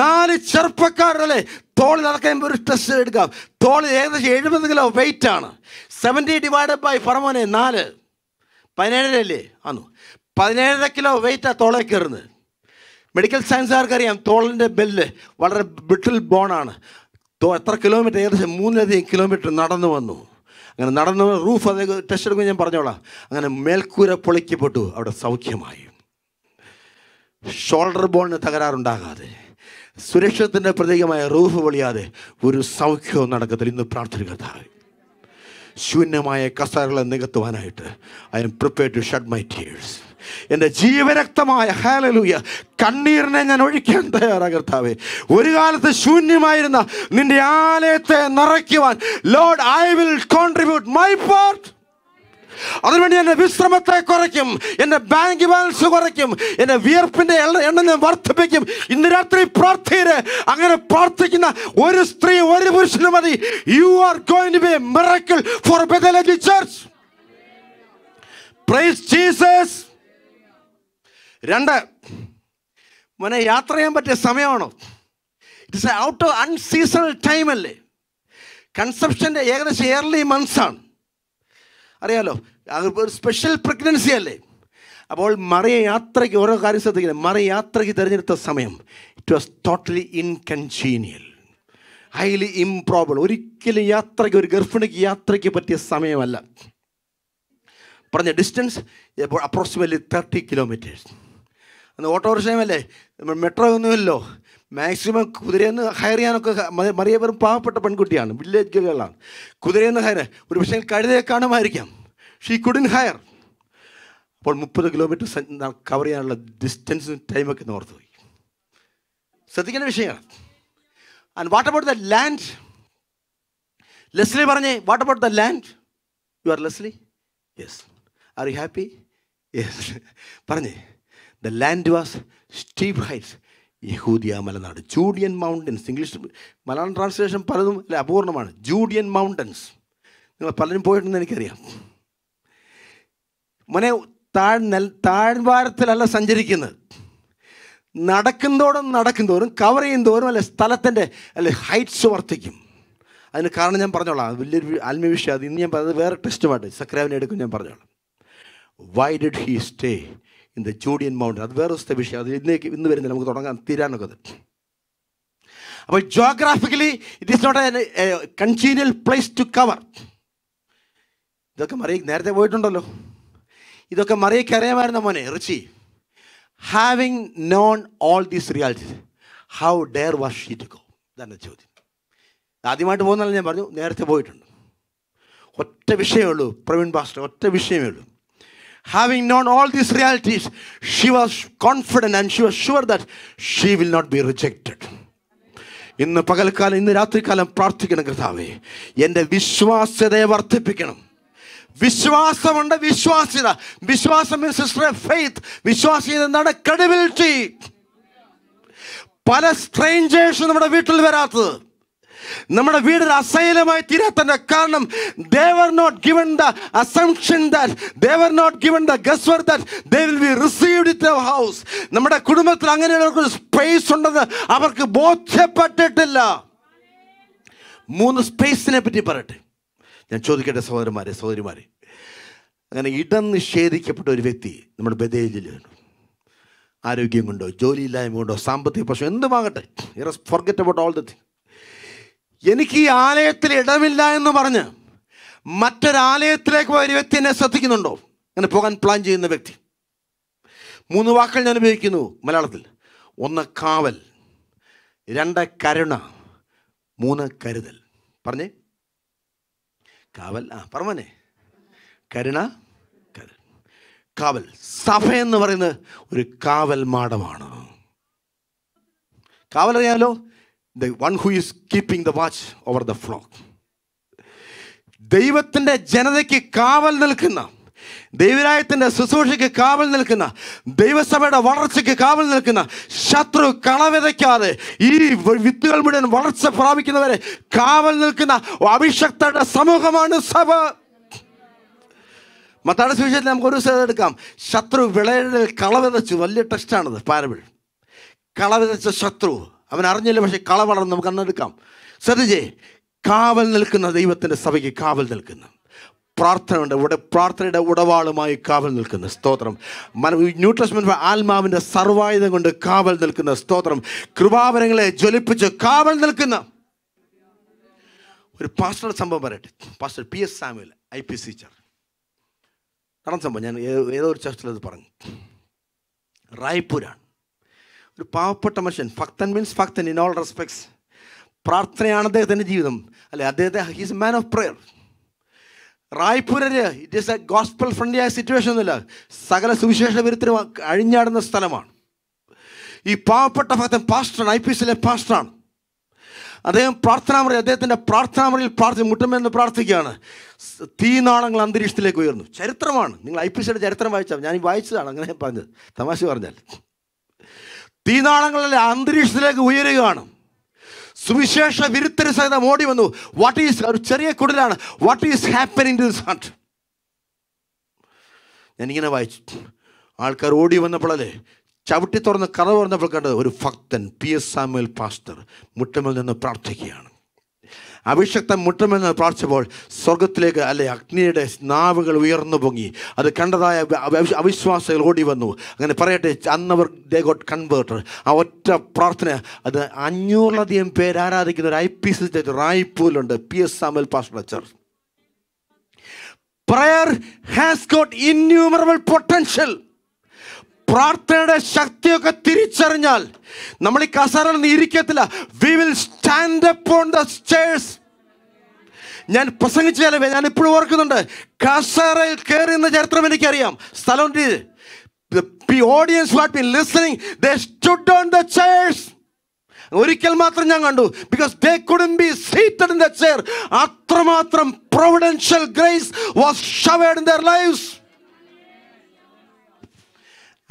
നാല് ചെറുപ്പക്കാരല്ലേ തോളിൽ നടക്കാൻ ഒരു ടെസ്റ്റ് എടുക്കാം തോളിൽ ഏകദേശം എഴുപത് കിലോ വെയിറ്റ് ആണ് സെവൻറ്റി ഡിവൈഡ് ബൈ ഫർമോനെ നാല് പതിനേഴരല്ലേ ആന്നു പതിനേഴര കിലോ വെയിറ്റാണ് തോളെ കയറുന്നത് മെഡിക്കൽ സയൻസുകാർക്കറിയാം തോളിൻ്റെ ബെല്ല് വളരെ ബ്രിട്ടിൽ ബോണാണ് എത്ര കിലോമീറ്റർ ഏകദേശം മൂന്നിലധികം കിലോമീറ്റർ നടന്നു വന്നു അങ്ങനെ നടന്നു റൂഫ് അത് ടെസ്റ്റ് എടുക്കുമ്പോൾ ഞാൻ പറഞ്ഞോളാം അങ്ങനെ മേൽക്കൂര പൊളിക്കപ്പെട്ടു അവിടെ സൗഖ്യമായി ഷോൾഡർ ബോണിന് തകരാറുണ്ടാകാതെ സുരക്ഷത്തിൻ്റെ പ്രതീകമായ റൂഫ് പൊളിയാതെ ഒരു സൗഖ്യവും നടക്കത്തില്ല ഇന്ന് പ്രാർത്ഥന കർത്താവ് ശൂന്യമായ കസാരകളെ നികത്തുവാനായിട്ട് I am prepare to shed my tears എൻ്റെ ജീവരക്തമായ ഹാലലൂയ കണ്ണീരിനെ ഞാൻ ഒഴിക്കാൻ തയ്യാറാകർത്താവേ ഒരു കാലത്ത് ശൂന്യമായിരുന്ന നിന്റെ ആലയത്തെ നിറയ്ക്കുവാൻ Lord I will contribute my part അതിനുവേണ്ടി എൻ്റെ വിശ്രമത്തെ കുറയ്ക്കും എൻ്റെ ബാങ്ക് ബാലൻസ് കുറയ്ക്കും എൻ്റെ വിയർപ്പിൻ്റെ എണ്ണം ഞാൻ വർദ്ധിപ്പിക്കും ഇന്ന് രാത്രി പ്രാർത്ഥിയില് അങ്ങനെ പ്രാർത്ഥിക്കുന്ന ഒരു സ്ത്രീ ഒരു പുരുഷന് മതി you are going to be miracle for ബദലജി ചർച്ച് പ്രൈസ് ജീസസ് രണ്ട് മോനെ യാത്ര ചെയ്യാൻ പറ്റിയ സമയമാണോ it's out of unseasonal time അല്ലേ കൺസപ്ഷൻ്റെ ഏകദേശം ഏർലി മന്ത്സാണ് അറിയാലോ അത് ഒരു സ്പെഷ്യൽ പ്രഗ്നൻസി അല്ലേ അപ്പോൾ മറിയ യാത്രയ്ക്ക് ഓരോ കാര്യം ശ്രദ്ധിക്കുന്നത് മറിയ യാത്രയ്ക്ക് തിരഞ്ഞെടുത്ത സമയം it was totally uncongenial highly improbable ഒരിക്കലും യാത്രയ്ക്ക് ഒരു ഗർഭിണിക്ക് യാത്രയ്ക്ക് പറ്റിയ സമയമല്ല പറഞ്ഞ ഡിസ്റ്റൻസ് അപ്രോക്സിമേറ്റ്ലി തേർട്ടി കിലോമീറ്റേഴ്സ് അന്ന് ഓട്ടോറിക്ഷയമല്ലേ നമ്മൾ മെട്രോ ഒന്നുമില്ലല്ലോ മാക്സിമം കുതിരയെന്ന് ഹയർ ചെയ്യാനൊക്കെ മറിയ വെറും പാവപ്പെട്ട പെൺകുട്ടിയാണ് വില്ലേജ് കുതിരയെന്ന് ഹയർ ഒരു പക്ഷേ കഴുതയെ കാണുമായിരിക്കാം ഷീ കുഡിൻ ഹയർ അപ്പോൾ മുപ്പത് കിലോമീറ്റർ കവർ ചെയ്യാനുള്ള ഡിസ്റ്റൻസും ടൈമൊക്കെ ഓർത്തു പോയി ശ്രദ്ധിക്കേണ്ട വിഷയമാണ് and what about the land Leslie പറഞ്ഞേ what about the land you are Leslie yes are you happy yes പറഞ്ഞേ the land was steep heights യഹൂദിയ മലനാട് Judean mountains English Malayalam translation പലതും അല്ല അപൂർണമാണ് ജൂഡിയൻ മൗണ്ടൻസ് നിങ്ങൾ പലരും പോയിട്ടുണ്ടെന്ന് എനിക്കറിയാം മോനെ താഴ് നെൽ താഴ്വാരത്തിലല്ല സഞ്ചരിക്കുന്നത് നടക്കുന്നതോടും നടക്കുന്നതോറും കവർ ചെയ്യുന്നതോറും അല്ലെ സ്ഥലത്തിൻ്റെ അല്ലെ ഹൈറ്റ്സ് വർദ്ധിക്കും അതിന് കാരണം ഞാൻ പറഞ്ഞോളാം വലിയൊരു ആത്മീയ വിഷയം അത് ഇന്ന് ഞാൻ പറഞ്ഞത് വേറെ ടെസ്റ്റുമായിട്ട് സക്രാവിനെ എടുക്കും ഞാൻ പറഞ്ഞോളാം why did he stay in the Judean mountain അത് വേറെ ദിവസത്തെ വിഷയം അത് ഇന്നേക്ക് ഇന്ന് വരുന്നില്ല നമുക്ക് തുടങ്ങാൻ തീരാനൊക്കെ അത് അപ്പോൾ geographically it is not a congenial place to cover ഇതൊക്കെ മറിയ നേരത്തെ പോയിട്ടുണ്ടല്ലോ ഇതൊക്കെ മറിയയ്ക്ക് അറിയാമായിരുന്നു മോനെ റിച്ചി having known all these realities how dare was she to go ഇതാണ് ചോദ്യം ആദ്യമായിട്ട് പോകുന്നല്ല ഞാൻ പറഞ്ഞു നേരത്തെ പോയിട്ടുണ്ട് ഒറ്റ വിഷയമേ ഉള്ളൂ പ്രവീൺ പാസ്റ്റർ ഒറ്റ വിഷയമേ ഉള്ളൂ having known all these realities she was confident and she was sure that she will not be rejected ഇന്ന് പകൽക്കാലം ഇന്ന് രാത്രിക്കാലം പ്രാർത്ഥിക്കണം കർത്താവേ എൻ്റെ വിശ്വാസ്യതയെ വർദ്ധിപ്പിക്കണം വിശ്വാസമുണ്ട് വിശ്വാസ്യത വിശ്വാസം മീൻസ് ഫെയ്ത്ത് വിശ്വാസ്യത എന്താണ് ക്രെഡിബിലിറ്റി പല സ്ട്രേഞ്ചേഴ്സ് നമ്മുടെ വീട്ടിൽ വരാത്തത് നമ്മുടെ വീട് അസൈലമായി തീരാത്തന്നെ കാരണം they were not given the assumption that they were not given the guess were they will be received it house നമ്മുടെ കുടുംബത്തിൽ അങ്ങനെയുള്ള സ്പേസ് ഉണ്ടെന്ന് അവർക്ക് ബോധ്യപ്പെട്ടിട്ടില്ല മൂന്ന് സ്പേസിനെ പറ്റി പറയട്ടെ ഞാൻ ചോദിക്കട്ടെ സഹോദരന്മാരെ സഹോദരിമാരെ അങ്ങനെ ഇടം നിഷേധിക്കപ്പെട്ട ഒരു വ്യക്തി നമ്മുടെ ബദേജിൽ ആരോഗ്യം കൊണ്ടോ ജോലിയില്ലായ്മ കൊണ്ടോ സാമ്പത്തിക പ്രശ്നം എന്തുമാകട്ടെ forget about all the thing എനിക്ക് ഈ ആലയത്തിൽ ഇടമില്ല എന്ന് പറഞ്ഞ് മറ്റൊരാലയത്തിലേക്ക് ഒരു വ്യക്തി എന്നെ ശ്രദ്ധിക്കുന്നുണ്ടോ അങ്ങനെ പോകാൻ പ്ലാൻ ചെയ്യുന്ന വ്യക്തി മൂന്ന് വാക്കുകൾ ഞാൻ ഉപയോഗിക്കുന്നു മലയാളത്തിൽ ഒന്ന് കാവൽ രണ്ട് കരുണ മൂന്ന് കരുതൽ പറഞ്ഞേ കാവൽ ആ പറമനെ കരുണ കാവൽ സഭ എന്ന് പറയുന്നത് ഒരു കാവൽ മാടമാണ് കാവൽ അറിയാലോ the one who is keeping the watch over the flock ദൈവത്തിൻ്റെ ജനതയ്ക്ക് കാവൽ നിൽക്കുന്ന ദൈവരായത്തിൻ്റെ ശുശ്രൂഷയ്ക്ക് കാവൽ നിൽക്കുന്ന ദൈവസഭയുടെ വളർച്ചയ്ക്ക് കാവൽ നിൽക്കുന്ന ശത്രു കളവിതയ്ക്കാതെ ഈ വിത്തുകൾ മുഴുവൻ വളർച്ച പ്രാപിക്കുന്നവരെ കാവൽ നിൽക്കുന്ന അഭിഷക്തരുടെ സമൂഹമാണ് സഭ മത്താട് സുവിശേഷത്തിൽ നമുക്ക് ഒരു സ്ഥലം എടുക്കാം ശത്രു വിളയിൽ കളവിതച്ചു വലിയ ടെസ്റ്റാണത് പാരവിൾ കളവിതച്ച ശത്രു അവൻ അറിഞ്ഞില്ല പക്ഷേ കള വളർന്ന് നമുക്ക് അന്നെടുക്കാം ശ്രദ്ധിച്ചേ കാവൽ നിൽക്കുന്ന ദൈവത്തിൻ്റെ സഭയ്ക്ക് കാവൽ നിൽക്കുന്നു പ്രാർത്ഥനയുണ്ട് ഇവിടെ പ്രാർത്ഥനയുടെ ഉടവാളുമായി കാവൽ നിൽക്കുന്ന സ്തോത്രം മന ടെസ്റ്റ്മെൻറ്റ് ആത്മാവിൻ്റെ സർവായുധം കൊണ്ട് കാവൽ നിൽക്കുന്ന സ്തോത്രം കൃപാവരങ്ങളെ ജ്വലിപ്പിച്ച് കാവൽ നിൽക്കുന്ന ഒരു പാസ്റ്റർ സംഭവം പറയട്ടെ pastor P S Samuel I P S teacher നടന്ന സംഭവം ഞാൻ ഏതോ ഒരു ചർച്ചിലത് പറഞ്ഞു റായ്പൂരാണ് ഒരു പാവപ്പെട്ട മനുഷ്യൻ ഭക്തൻ മീൻസ് ഭക്തൻ ഇൻ ഓൾ റെസ്പെക്ട്സ് പ്രാർത്ഥനയാണ് അദ്ദേഹത്തിൻ്റെ ജീവിതം അല്ലെ അദ്ദേഹത്തെ ഹീസ് മാൻ ഓഫ് പ്രെയർ റായ്പൂരര് it is a gospel friendly ആയ സിറ്റുവേഷൻ ഒന്നുമില്ല സകല സുവിശേഷ വിരുദ്ധരും അഴിഞ്ഞാടുന്ന സ്ഥലമാണ് ഈ പാവപ്പെട്ട ഭക്തൻ പാസ്റ്ററാണ് ഐ പി എസിലെ പാസ്റ്ററാണ് അദ്ദേഹം പ്രാർത്ഥനാ മുറി അദ്ദേഹത്തിൻ്റെ പ്രാർത്ഥനാ മുറിയിൽ പ്രാർത്ഥി മുട്ടമെന്ന് പ്രാർത്ഥിക്കുകയാണ് തീനാളങ്ങൾ അന്തരീക്ഷത്തിലേക്ക് ഉയർന്നു ചരിത്രമാണ് നിങ്ങൾ ഐ പി എസിയുടെ ചരിത്രം വായിച്ചാൽ ഞാൻ വായിച്ചതാണ് അങ്ങനെ പറഞ്ഞത് തമാശ പറഞ്ഞാൽ നാളങ്ങളിലെ അന്തരീക്ഷത്തിലേക്ക് ഉയരുകയാണ് സുവിശേഷ വിരുദ്ധര സഹിതം ഓടി വന്നു വാട്ട് ഈസ് ഒരു ചെറിയ കുടലാണ് what is happening to this heart ഞാനിങ്ങനെ വായിച്ചു ആൾക്കാർ ഓടി വന്നപ്പോഴല്ലേ ചവിട്ടി തുറന്ന് കറ തുറന്നപ്പോൾ കണ്ടത് ഒരു ഭക്തൻ പി എസ് സാമുവൽ പാസ്റ്റർ മുട്ടമിൽ നിന്ന് പ്രാർത്ഥിക്കുകയാണ് അഭിഷക്തം മുട്ടുമെന്ന് പ്രാർത്ഥിച്ചപ്പോൾ സ്വർഗത്തിലേക്ക് അല്ലെ അഗ്നിയുടെ നാവുകൾ ഉയർന്നു പൊങ്ങി അത് കണ്ടതായ അവിശ്വാസികൾ ഓടി വന്നു അങ്ങനെ പറയട്ടെ അന്നവർ ദേ ഗോട്ട് കൺവേർട്ടർ ആ ഒറ്റ പ്രാർത്ഥന അത് അഞ്ഞൂറിലധികം പേര് ആരാധിക്കുന്ന ഒരു ഐ പി സി ചർച്ച് റായ്പൂരിലുണ്ട് P S Samuel pastor church prayer has got innumerable potential പ്രാർത്ഥനയുടെ ശക്തിയൊക്കെ തിരിച്ചറിഞ്ഞാൽ നമ്മൾ ഈ കസാരയിൽ ഇരിക്കത്തില്ല we will stand up on the chairs ഞാൻ പ്രസംഗിച്ചാലേ ഞാൻ ഇപ്പോഴും ഓർക്കുന്നുണ്ട് കസാരയിൽ കയറി എന്ന ചരിത്രം എനിക്കറിയാം സ്ഥലം audience what be listening the stood on the chairs ഒരിക്കൽ മാത്രം ഞാൻ കണ്ടു because they couldn't be seated in the chair അത്രമാത്രം providential grace was showered in their lives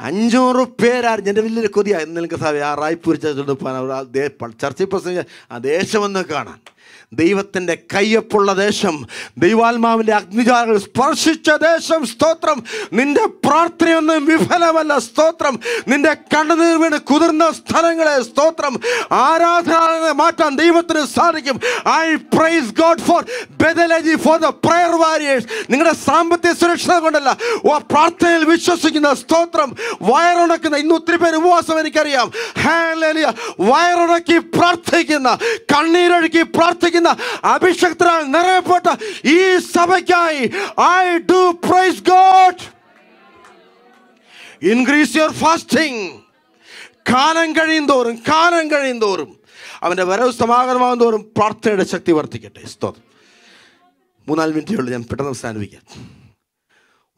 അഞ്ഞൂറ് പേരായിരുന്നു എൻ്റെ വലിയൊരു കൊതിയായിരുന്നു നിങ്ങൾക്ക് സാറേ ആ റായ്പൂർ ചർച്ചെടുപ്പാൻ അവർ ചർച്ചയിൽ പ്രസംഗിച്ച ആ ദേശമൊന്ന് കാണാൻ ദൈവത്തിൻ്റെ കയ്യപ്പുള്ള ദേശം ദൈവാത്മാവിൻ്റെ അഗ്നിജാകൾ സ്പർശിച്ച ദേശം സ്തോത്രം നിന്റെ പ്രാർത്ഥനയൊന്നും വിഫലമല്ല സ്തോത്രം നിന്റെ കണ്ണുനീർ വീണ് കുതിർന്ന സ്ഥലങ്ങളെ സ്തോത്രം ആരാധന മാറ്റാൻ ദൈവത്തിന് സാധിക്കും ഐ പ്രൈസ് ഗോഡ് ഫോർ ബെദലജി ഫോർ ദ പ്രയർ വാരിയേഴ്സ് നിങ്ങളുടെ സാമ്പത്തിക സുരക്ഷ കൊണ്ടല്ല ഓ പ്രാർത്ഥനയിൽ വിശ്വസിക്കുന്ന സ്തോത്രം വയറുണക്കുന്ന ഇന്ന് ഒത്തിരി പേര് ഉപവാസം എനിക്കറിയാം വയറുണക്കി പ്രാർത്ഥിക്കുന്ന കണ്ണീരൊഴുക്കി പ്രാർത്ഥിക്കുന്ന പ്രാർത്ഥിക്കുന്ന അഭിഷക്ത നിറയപ്പെട്ട ഈ സഭയ്ക്കായി I do praise God increase your fasting കാലം കഴിയും തോറും കാലം കഴിയും തോറും അവൻ്റെ വരവ് സമാഗമമാകും തോറും പ്രാർത്ഥനയുടെ ശക്തി വർദ്ധിക്കട്ടെ സ്തോത്രം മൂന്നാല് മിനിറ്റേ ഉള്ളൂ ഞാൻ പെട്ടെന്ന് അവസാനിപ്പിക്കാം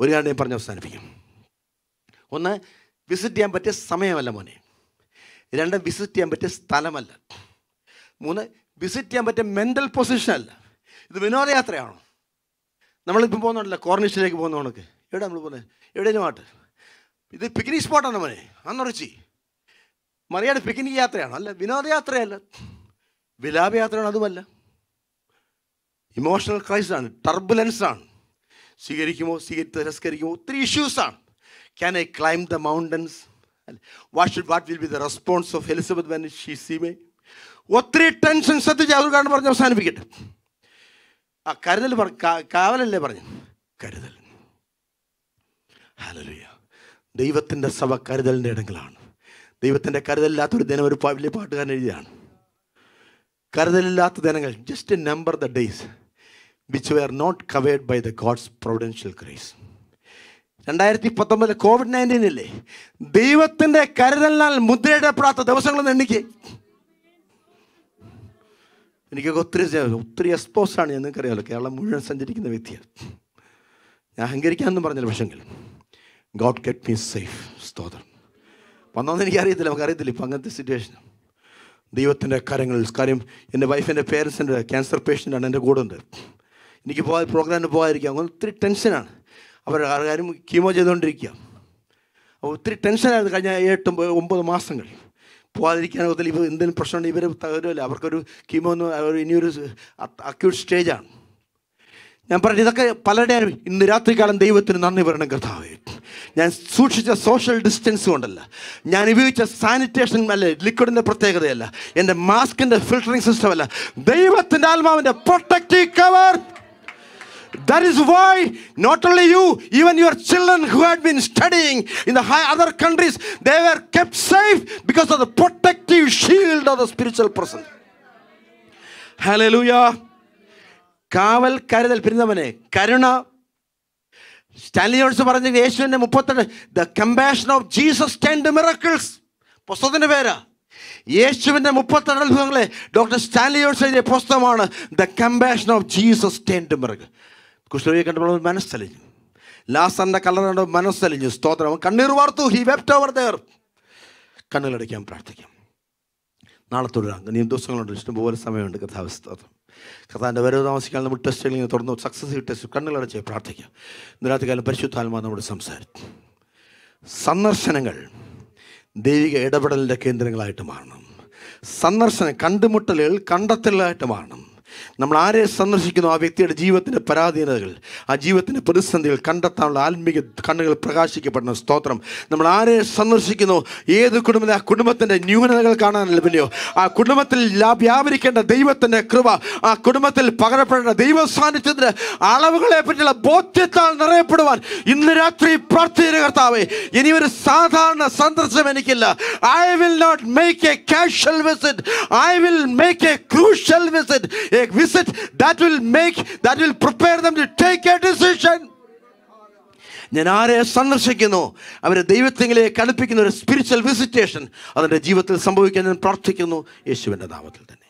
ഒരു കാര്യം ഞാൻ പറഞ്ഞ് അവസാനിപ്പിക്കാം ഒന്ന് വിസിറ്റ് ചെയ്യാൻ പറ്റിയ സമയമല്ല മോനെ രണ്ട് വിസിറ്റ് ചെയ്യാൻ പറ്റിയ സ്ഥലമല്ല മൂന്ന് വിസിറ്റ് ചെയ്യാൻ പറ്റിയ മെൻ്റൽ പൊസിഷനല്ല ഇത് വിനോദയാത്രയാണോ നമ്മളിപ്പം പോകുന്നുണ്ടല്ലോ കോർണിഷിലേക്ക് പോകുന്ന കണക്ക് എവിടെ നമ്മൾ പോകുന്നത് എവിടെയും ആട്ട് ഇത് പിക്നിക് സ്പോട്ടാണ് മോനെ അന്നുറച്ചി മറിയാട് പിക്നിക് യാത്രയാണോ അല്ല വിനോദയാത്രയല്ല വിലാപയാത്രയാണ് അതുമല്ല ഇമോഷണൽ ടർബുലൻസ് ടർബുലൻസാണ് സ്വീകരിക്കുമോ സ്വീകരിച്ച് തിരസ്കരിക്കുമോ ഒത്തിരി ഇഷ്യൂസാണ് can I climb the mountains what should what will be the response of Elizabeth when she സീമേ ഒത്തിരി ടെൻഷൻ ശ്രദ്ധിച്ച് അവർ കാരണം പറഞ്ഞ് അവസാനിപ്പിക്കട്ടെ ആ കരുതൽ പറ കാവലല്ലേ പറഞ്ഞു കരുതൽ ഹലോ ദൈവത്തിൻ്റെ സഭ കരുതലിൻ്റെ ഇടങ്ങളാണ് ദൈവത്തിൻ്റെ കരുതലില്ലാത്തൊരു ദിനം ഒരു വലിയ പാട്ടുകാരൻ എഴുതിയാണ് കരുതലില്ലാത്ത ദിനങ്ങൾ just number the days which were not covered by the God's providential grace രണ്ടായിരത്തി പത്തൊമ്പതിൽ കോവിഡ് നയൻറ്റീനല്ലേ ദൈവത്തിൻ്റെ കരുതലിനാൽ മുദ്രയിടപ്പെടാത്ത ദിവസങ്ങളൊന്നും എണ്ണിക്കേ എനിക്കൊക്കെ ഒത്തിരി ഒത്തിരി എക്സ്പോസാണ് ഞാൻ നിങ്ങൾക്കറിയാമല്ലോ കേരളം മുഴുവൻ സഞ്ചരിക്കുന്ന വ്യക്തിയാണ് ഞാൻ അഹങ്കരിക്കാമെന്നും പറഞ്ഞില്ല പക്ഷെങ്കിൽ ഗോഡ് ഗെറ്റ് മീ സേഫ് സ്തോത്രം വന്നോന്ന് എനിക്കറിയത്തില്ല അറിയത്തില്ല ഇപ്പം അങ്ങനത്തെ സിറ്റുവേഷൻ ദൈവത്തിൻ്റെ കാര്യങ്ങളിൽ കാര്യം എൻ്റെ വൈഫിൻ്റെ പേരൻസിൻ്റെ ക്യാൻസർ പേഷ്യൻ്റാണ് എൻ്റെ കൂടെ ഉണ്ട് എനിക്ക് പോയ പ്രോഗ്രാമിന് പോകാതിരിക്കുക അങ്ങനെ ഒത്തിരി ടെൻഷനാണ് അവരുടെ കാര്യം കീമോ ചെയ്തുകൊണ്ടിരിക്കുക അപ്പോൾ ഒത്തിരി ടെൻഷനായിരുന്നു കഴിഞ്ഞ എട്ട് ഒമ്പത് മാസങ്ങൾ പോകാതിരിക്കാൻ ഒത്തിരി ഇപ്പോൾ എന്തെങ്കിലും പ്രശ്നമുണ്ട് ഇവർ തകരുമല്ല അവർക്കൊരു കീമോ എന്ന് ഇനിയൊരു അക്യൂട്ട് സ്റ്റേജാണ് ഞാൻ പറഞ്ഞു ഇതൊക്കെ പലരുടെയും ഇന്ന് രാത്രികാലം ദൈവത്തിന് നന്ദി പറയണം കർത്താവേ ഞാൻ സൂക്ഷിച്ച സോഷ്യൽ ഡിസ്റ്റൻസ് കൊണ്ടല്ല ഞാൻ ഉപയോഗിച്ച സാനിറ്റേഷൻ അല്ല ലിക്വിഡിൻ്റെ പ്രത്യേകതയല്ല എൻ്റെ മാസ്കിൻ്റെ ഫിൽട്ടറിങ് സിസ്റ്റം അല്ല ദൈവത്തിൻ്റെ ആത്മാവിൻ്റെ protective cover That is why not only you, even your children who had been studying in the high other countries, they were kept safe because of the protective shield of the spiritual person. Hallelujah. കാവൽ കരുതൽ പിരിന്തവനെ കരുണ Stanley John's പറഞ്ഞ യേശുവിൻ്റെ മുപ്പത്തെട്ട് the compassion of Jesus tend miracles പുസ്തകത്തിൻ്റെ പേരാ യേശുവിൻ്റെ മുപ്പത്തെട്ട് അത്ഭുതങ്ങളെ ഡോക്ടർ സ്റ്റാൻലി ജോൺസ് എഴുതിയ പുസ്തകമാണ് the compassion of Jesus tend miracle കുഷ്ഠരോഗിയെ കണ്ടപ്പോൾ മനസ്സലിഞ്ഞു ലാസറിൻ്റെ കളർ കണ്ടപ്പോൾ മനസ്സലിഞ്ഞു സ്തോത്രം അവൻ കണ്ണീർ വാർത്തു ഹി വെപ്റ്റ് അവർ ദേർ കണ്ണുകളടിക്കാൻ പ്രാർത്ഥിക്കാം നാളെ തുടരാം നീ ദിവസങ്ങളുണ്ട് ഇഷ്ടംപോലെ സമയമുണ്ട് കഥാവ് സ്തോത്രം കഥാൻ്റെ വരവ് താമസിക്കാൻ നമ്മൾ ടെസ്റ്റുകൾ ഇങ്ങനെ തുറന്നു സക്സസ് ടെസ്റ്റ് കണ്ണുകളടച്ച് പ്രാർത്ഥിക്കാം കാലം പരിശുദ്ധാത്മാ നമ്മുടെ സംസാരിച്ചു സന്ദർശനങ്ങൾ ദൈവിക ഇടപെടലിൻ്റെ കേന്ദ്രങ്ങളായിട്ട് മാറണം സന്ദർശനം കണ്ടുമുട്ടലുകൾ കണ്ടെത്തലായിട്ട് മാറണം നമ്മൾ ആരെ സന്ദർശിക്കുന്നു ആ വ്യക്തിയുടെ ജീവിതത്തിൻ്റെ പരാധീനതകൾ ആ ജീവിതത്തിൻ്റെ പ്രതിസന്ധികൾ കണ്ടെത്താനുള്ള ആത്മീക കണ്ണുകൾ പ്രകാശിക്കപ്പെടുന്ന സ്തോത്രം നമ്മൾ ആരെ സന്ദർശിക്കുന്നു ഏത് കുടുംബത്തെ ആ കുടുംബത്തിൻ്റെ ന്യൂനതകൾ കാണാനല്ല പിന്നെയോ ആ കുടുംബത്തിൽ വ്യാപരിക്കേണ്ട ദൈവത്തിൻ്റെ കൃപ ആ കുടുംബത്തിൽ പകരപ്പെടേണ്ട ദൈവ സാന്നിധ്യത്തിൻ്റെ അളവുകളെ പറ്റിയുള്ള ബോധ്യത്താൽ നിറയപ്പെടുവാൻ ഇന്ന് രാത്രി പ്രാർത്ഥന കർത്താവേ ഇനി ഒരു സാധാരണ സന്ദർശനം എനിക്കില്ല I will not make a casual visit I will make a crucial visit a visit that will make, that will prepare them to take a decision. ഞാൻ ആരെ സന്ദർശിക്കുന്നു അവരെ ദൈവത്തിലേക്ക് കളിപ്പിക്കുന്ന ഒരു സ്പിരിച്വൽ വിസിറ്റേഷൻ അതിൻ്റെ ജീവിതത്തിൽ സംഭവിക്കാൻ ഞാൻ പ്രാർത്ഥിക്കുന്നു യേശുവിൻ്റെ നാമത്തിൽ തന്നെ